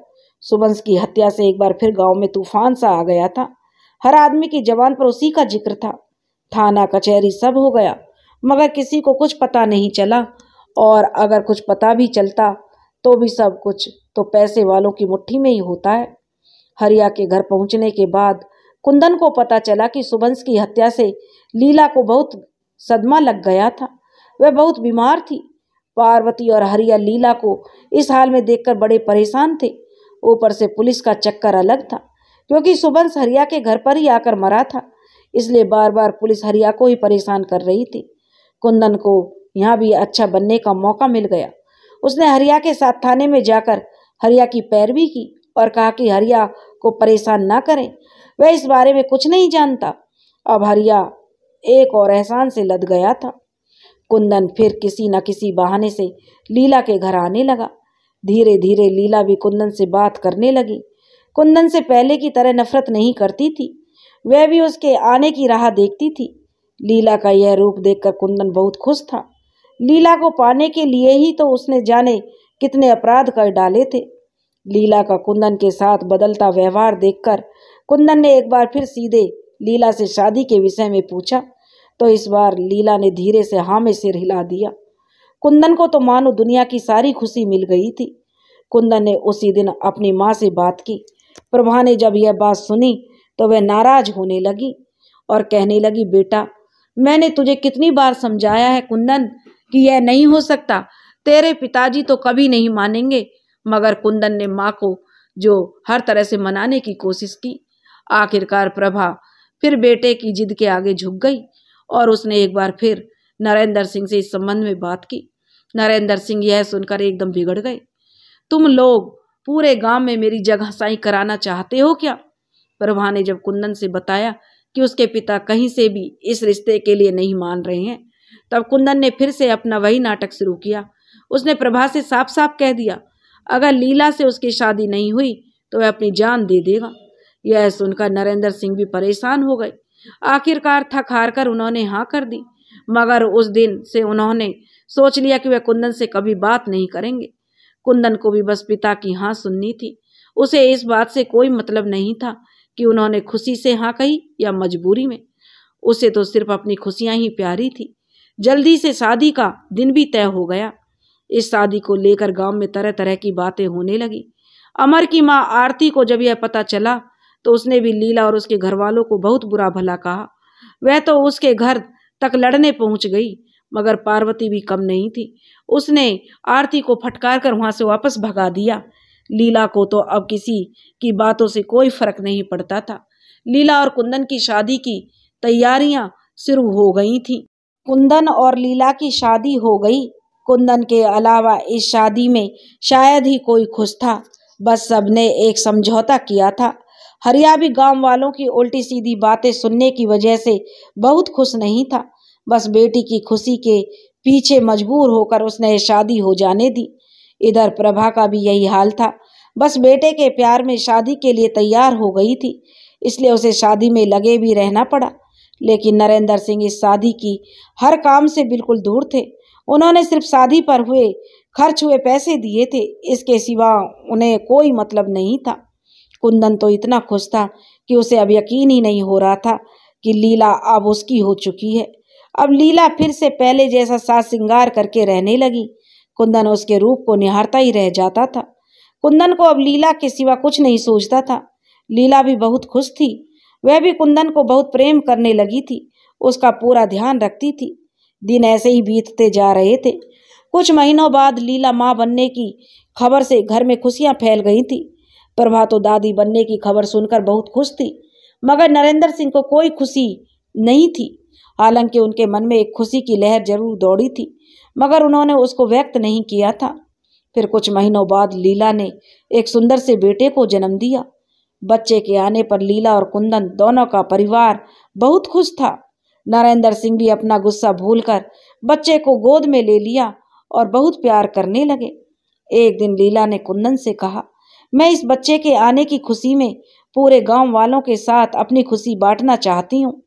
सुबंश की हत्या से एक बार फिर गांव में तूफान सा आ गया था हर आदमी की जवान पर उसी का जिक्र था थाना कचहरी सब हो गया मगर किसी को कुछ पता नहीं चला और अगर कुछ पता भी चलता तो भी सब कुछ तो पैसे वालों की मुट्ठी में ही होता है हरिया के घर पहुंचने के बाद कुंदन को पता चला कि सुबंश की हत्या से लीला को बहुत सदमा लग गया था वह बहुत बीमार थी पार्वती और हरिया लीला को इस हाल में देखकर बड़े परेशान थे ऊपर से पुलिस का चक्कर अलग था क्योंकि सुबंश हरिया के घर पर ही आकर मरा था इसलिए बार बार पुलिस हरिया को ही परेशान कर रही थी कुंदन को यहाँ भी अच्छा बनने का मौका मिल गया उसने हरिया के साथ थाने में जाकर हरिया की पैरवी की और कहा कि हरिया को परेशान ना करें वह इस बारे में कुछ नहीं जानता अब हरिया एक और एहसान से लद गया था कुंदन फिर किसी न किसी बहाने से लीला के घर आने लगा धीरे धीरे लीला भी कुंदन से बात करने लगी कुंदन से पहले की तरह नफरत नहीं करती थी वह भी उसके आने की राह देखती थी लीला का यह रूप देखकर कुंदन बहुत खुश था लीला को पाने के लिए ही तो उसने जाने कितने अपराध कर डाले थे लीला का कुंदन के साथ बदलता व्यवहार देखकर कुंदन ने एक बार फिर सीधे लीला से शादी के विषय में पूछा तो इस बार लीला ने धीरे से हाँ में सिर हिला दिया कुंदन को तो मानो दुनिया की सारी खुशी मिल गई थी कुंदन ने उसी दिन अपनी माँ से बात की प्रभा ने जब यह बात सुनी तो वह नाराज होने लगी और कहने लगी बेटा मैंने तुझे कितनी बार समझाया है कुंदन कि यह नहीं हो सकता तेरे पिताजी तो कभी नहीं मानेंगे मगर कुंदन ने माँ को जो हर तरह से मनाने की कोशिश की आखिरकार प्रभा फिर बेटे की जिद के आगे झुक गई और उसने एक बार फिर नरेंद्र सिंह से इस संबंध में बात की नरेंद्र सिंह यह सुनकर एकदम बिगड़ गए तुम लोग पूरे गांव में मेरी जगह साई कराना चाहते हो क्या प्रभा ने जब कुंदन से बताया कि उसके पिता कहीं से भी इस रिश्ते के लिए नहीं मान रहे हैं तब कुंदन ने फिर से अपना वही नाटक शुरू किया उसने प्रभा से साफ साफ कह दिया अगर लीला से उसकी शादी नहीं हुई तो वह अपनी जान दे देगा यह सुनकर नरेंद्र सिंह भी परेशान हो गए आखिरकार थक हार कर उन्होंने हाँ कर दी मगर उस दिन से उन्होंने सोच लिया कि वे कुंदन से कभी बात नहीं करेंगे कुंदन को भी बस पिता की हाँ सुननी थी उसे इस बात से कोई मतलब नहीं था कि उन्होंने खुशी से हाँ कही या मजबूरी में उसे तो सिर्फ अपनी खुशियाँ ही प्यारी थी जल्दी से शादी का दिन भी तय हो गया इस शादी को लेकर गांव में तरह तरह की बातें होने लगी अमर की माँ आरती को जब यह पता चला तो उसने भी लीला और उसके घर वालों को बहुत बुरा भला कहा वह तो उसके घर तक लड़ने पहुंच गई मगर पार्वती भी कम नहीं थी उसने आरती को फटकार कर वहां से वापस भगा दिया लीला को तो अब किसी की बातों से कोई फर्क नहीं पड़ता था लीला और कुंदन की शादी की तैयारियां शुरू हो गई थी कुंदन और लीला की शादी हो गई कुंदन के अलावा इस शादी में शायद ही कोई खुश था बस सबने एक समझौता किया था हरियाबी गांव वालों की उल्टी सीधी बातें सुनने की वजह से बहुत खुश नहीं था बस बेटी की खुशी के पीछे मजबूर होकर उसने शादी हो जाने दी इधर प्रभा का भी यही हाल था बस बेटे के प्यार में शादी के लिए तैयार हो गई थी इसलिए उसे शादी में लगे भी रहना पड़ा लेकिन नरेंद्र सिंह इस शादी की हर काम से बिल्कुल दूर थे उन्होंने सिर्फ शादी पर हुए खर्च हुए पैसे दिए थे इसके सिवा उन्हें कोई मतलब नहीं था कुंदन तो इतना खुश था कि उसे अब यकीन ही नहीं हो रहा था कि लीला अब उसकी हो चुकी है अब लीला फिर से पहले जैसा सास श्रृंगार करके रहने लगी कुंदन उसके रूप को निहारता ही रह जाता था कुंदन को अब लीला के सिवा कुछ नहीं सोचता था लीला भी बहुत खुश थी वह भी कुंदन को बहुत प्रेम करने लगी थी उसका पूरा ध्यान रखती थी दिन ऐसे ही बीतते जा रहे थे कुछ महीनों बाद लीला माँ बनने की खबर से घर में खुशियाँ फैल गई थी प्रभा तो दादी बनने की खबर सुनकर बहुत खुश थी मगर नरेंद्र सिंह को कोई खुशी नहीं थी हालांकि उनके मन में एक खुशी की लहर जरूर दौड़ी थी मगर उन्होंने उसको व्यक्त नहीं किया था फिर कुछ महीनों बाद लीला ने एक सुंदर से बेटे को जन्म दिया बच्चे के आने पर लीला और कुंदन दोनों का परिवार बहुत खुश था नरेंद्र सिंह भी अपना गुस्सा भूलकर बच्चे को गोद में ले लिया और बहुत प्यार करने लगे एक दिन लीला ने कुंदन से कहा मैं इस बच्चे के आने की खुशी में पूरे गांव वालों के साथ अपनी खुशी बांटना चाहती हूँ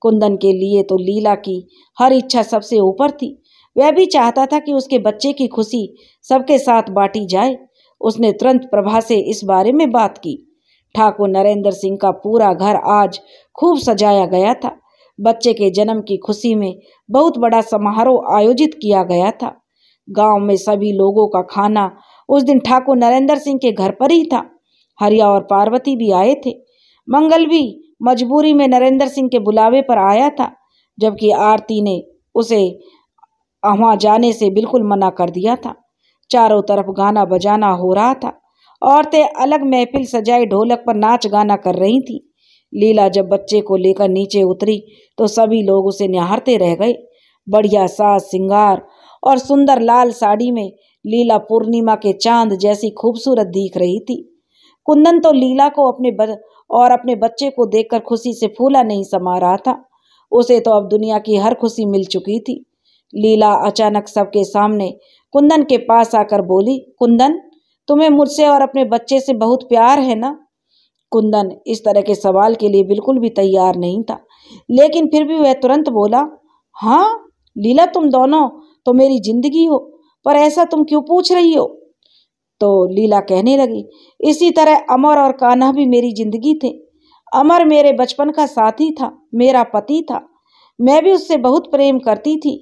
कुंदन के लिए तो लीला की हर इच्छा सबसे ऊपर थी वह भी चाहता था कि उसके बच्चे की खुशी सबके साथ बांटी जाए उसने तुरंत प्रभा से इस बारे में बात की ठाकुर नरेंद्र सिंह का पूरा घर आज खूब सजाया गया था बच्चे के जन्म की खुशी में बहुत बड़ा समारोह आयोजित किया गया था गांव में सभी लोगों का खाना उस दिन ठाकुर नरेंद्र सिंह के घर पर ही था हरिया और पार्वती भी आए थे मंगल भी मजबूरी में नरेंद्र सिंह के बुलावे पर आया था जबकि आरती ने उसे वहाँ जाने से बिल्कुल मना कर दिया था चारों तरफ गाना बजाना हो रहा था औरतें अलग महफिल सजाई ढोलक पर नाच गाना कर रही थीं लीला जब बच्चे को लेकर नीचे उतरी तो सभी लोग उसे निहारते रह गए बढ़िया साज सिंगार और सुंदर लाल साड़ी में लीला पूर्णिमा के चांद जैसी खूबसूरत दिख रही थी कुंदन तो लीला को अपने ब... और अपने बच्चे को देखकर खुशी से फूला नहीं समा रहा था उसे तो अब दुनिया की हर खुशी मिल चुकी थी लीला अचानक सबके सामने कुंदन के पास आकर बोली कुंदन तुम्हें मुझसे और अपने बच्चे से बहुत प्यार है ना कुंदन इस तरह के सवाल के लिए बिल्कुल भी तैयार नहीं था लेकिन फिर भी वह तुरंत बोला हाँ लीला तुम दोनों तो मेरी जिंदगी हो पर ऐसा तुम क्यों पूछ रही हो तो लीला कहने लगी इसी तरह अमर और कान्हा भी मेरी जिंदगी थे अमर मेरे बचपन का साथी था मेरा पति था मैं भी उससे बहुत प्रेम करती थी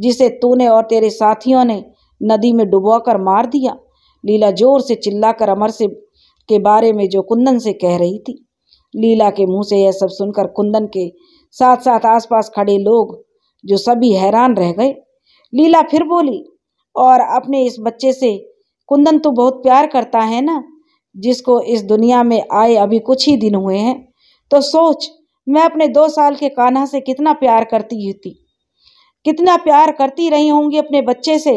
जिसे तूने और तेरे साथियों ने नदी में डुबो कर मार दिया लीला जोर से चिल्लाकर अमर से के बारे में जो कुंदन से कह रही थी लीला के मुंह से यह सब सुनकर कुंदन के साथ साथ आसपास खड़े लोग जो सभी हैरान रह गए लीला फिर बोली और अपने इस बच्चे से कुंदन तो बहुत प्यार करता है ना जिसको इस दुनिया में आए अभी कुछ ही दिन हुए हैं तो सोच मैं अपने दो साल के कान्हा से कितना प्यार करती थी कितना प्यार करती रही होंगी अपने बच्चे से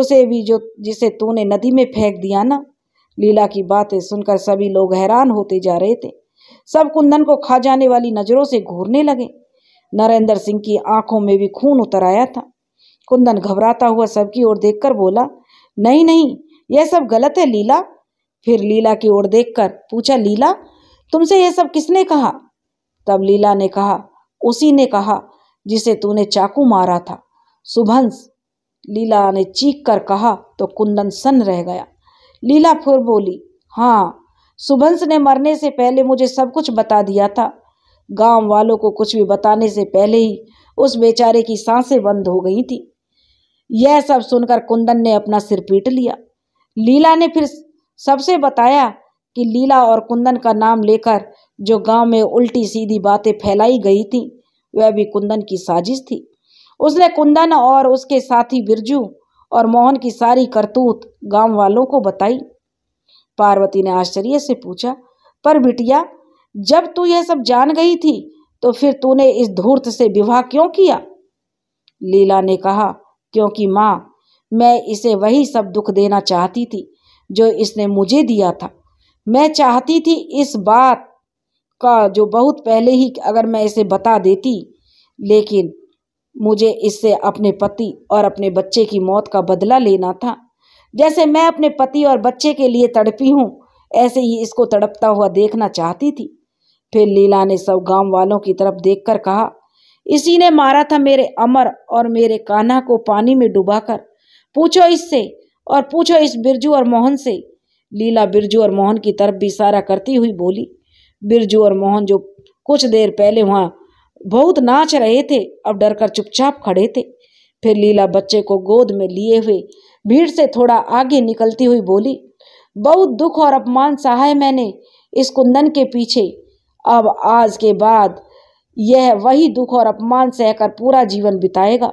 उसे भी जो जिसे तूने नदी में फेंक दिया ना लीला की बातें सुनकर सभी लोग हैरान होते जा रहे थे सब कुंदन को खा जाने वाली नज़रों से घूरने लगे नरेंद्र सिंह की आंखों में भी खून उतर आया था कुंदन घबराता हुआ सबकी ओर देखकर बोला नहीं नहीं यह सब गलत है लीला फिर लीला की ओर देखकर पूछा लीला तुमसे यह सब किसने कहा तब लीला ने कहा उसी ने कहा जिसे तूने चाकू मारा था सुभंस लीला ने चीख कर कहा तो कुंदन सन रह गया लीला फिर बोली हाँ सुभंस ने मरने से पहले मुझे सब कुछ बता दिया था गांव वालों को कुछ भी बताने से पहले ही उस बेचारे की सांसें बंद हो गई थी यह सब सुनकर कुंदन ने अपना सिर पीट लिया लीला ने फिर सबसे बताया कि लीला और कुंदन का नाम लेकर जो गांव में उल्टी सीधी बातें फैलाई गई थी वह भी कुंदन की साजिश थी उसने कुंदन और उसके साथी बिरजू और मोहन की सारी करतूत गांव वालों को बताई पार्वती ने आश्चर्य से पूछा पर बिटिया जब तू यह सब जान गई थी तो फिर तूने इस धूर्त से विवाह क्यों किया लीला ने कहा क्योंकि माँ मैं इसे वही सब दुख देना चाहती थी जो इसने मुझे दिया था मैं चाहती थी इस बात का जो बहुत पहले ही अगर मैं इसे बता देती लेकिन मुझे इससे अपने पति और अपने बच्चे की मौत का बदला लेना था जैसे मैं अपने पति और बच्चे के लिए तड़पी हूँ ऐसे ही इसको तड़पता हुआ देखना चाहती थी फिर लीला ने सब गांव वालों की तरफ देखकर कहा इसी ने मारा था मेरे अमर और मेरे कान्हा को पानी में डुबाकर पूछो इससे और पूछो इस बिरजू और मोहन से लीला बिरजू और मोहन की तरफ भी इशारा करती हुई बोली बिरजू और मोहन जो कुछ देर पहले वहाँ बहुत नाच रहे थे अब डर कर चुपचाप खड़े थे फिर लीला बच्चे को गोद में लिए हुए भीड़ से थोड़ा आगे निकलती हुई बोली बहुत दुख और अपमान सहा है मैंने इस कुंदन के पीछे अब आज के बाद यह वही दुख और अपमान सहकर पूरा जीवन बिताएगा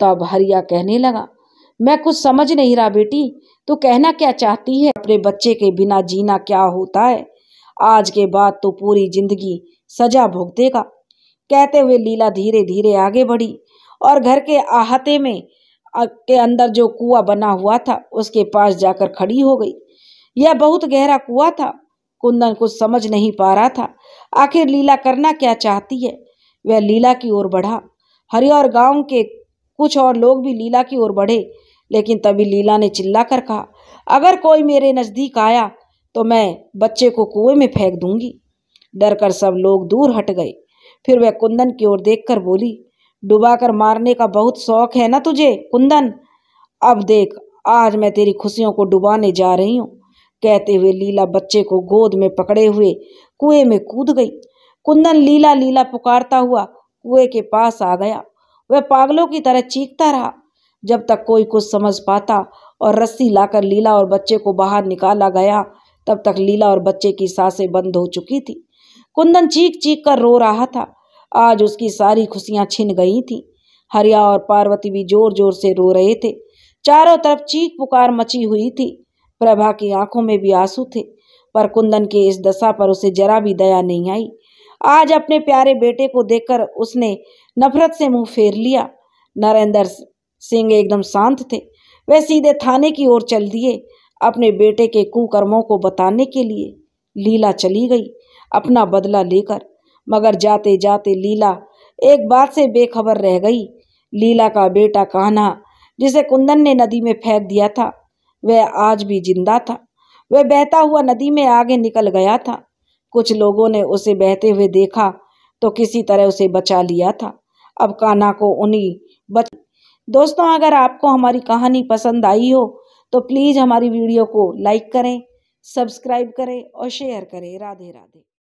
तब हरिया कहने लगा मैं कुछ समझ नहीं रहा बेटी तो कहना क्या चाहती है अपने बच्चे के बिना जीना क्या होता है आज के बाद तो पूरी जिंदगी सजा भुगतेगा कहते हुए लीला धीरे धीरे आगे बढ़ी और घर के आहते में के अंदर जो कुआ बना हुआ था उसके पास जाकर खड़ी हो गई यह बहुत गहरा कुआ था कुंदन कुछ समझ नहीं पा रहा था आखिर लीला करना क्या चाहती है वह लीला की ओर बढ़ा हरिहर गांव के कुछ और लोग भी लीला की ओर बढ़े लेकिन तभी लीला ने चिल्ला कर कहा अगर कोई मेरे नज़दीक आया तो मैं बच्चे को कुएं में फेंक दूंगी डर कर सब लोग दूर हट गए फिर वह कुंदन की ओर देख बोली डुबा कर मारने का बहुत शौक है ना तुझे कुंदन अब देख आज मैं तेरी खुशियों को डुबाने जा रही हूँ कहते हुए लीला बच्चे को गोद में पकड़े हुए कुएं में कूद गई कुंदन लीला लीला पुकारता हुआ कुएं के पास आ गया वह पागलों की तरह चीखता रहा जब तक कोई कुछ समझ पाता और रस्सी लाकर लीला और बच्चे को बाहर निकाला गया तब तक लीला और बच्चे की सांसें बंद हो चुकी थी कुंदन चीख चीख कर रो रहा था आज उसकी सारी खुशियाँ छिन गई थी हरिया और पार्वती भी जोर जोर से रो रहे थे चारों तरफ चीख पुकार मची हुई थी प्रभा की आंखों में भी आंसू थे पर कुंदन की इस दशा पर उसे जरा भी दया नहीं आई आज अपने प्यारे बेटे को देखकर उसने नफरत से मुंह फेर लिया नरेंद्र सिंह एकदम शांत थे वे सीधे थाने की ओर चल दिए अपने बेटे के कुकर्मों को बताने के लिए लीला चली गई अपना बदला लेकर मगर जाते जाते लीला एक बात से बेखबर रह गई लीला का बेटा कान्हा जिसे कुंदन ने नदी में फेंक दिया था वह आज भी जिंदा था वह बहता हुआ नदी में आगे निकल गया था कुछ लोगों ने उसे बहते हुए देखा तो किसी तरह उसे बचा लिया था अब काना को उन्हीं बच दोस्तों अगर आपको हमारी कहानी पसंद आई हो तो प्लीज़ हमारी वीडियो को लाइक करें सब्सक्राइब करें और शेयर करें राधे राधे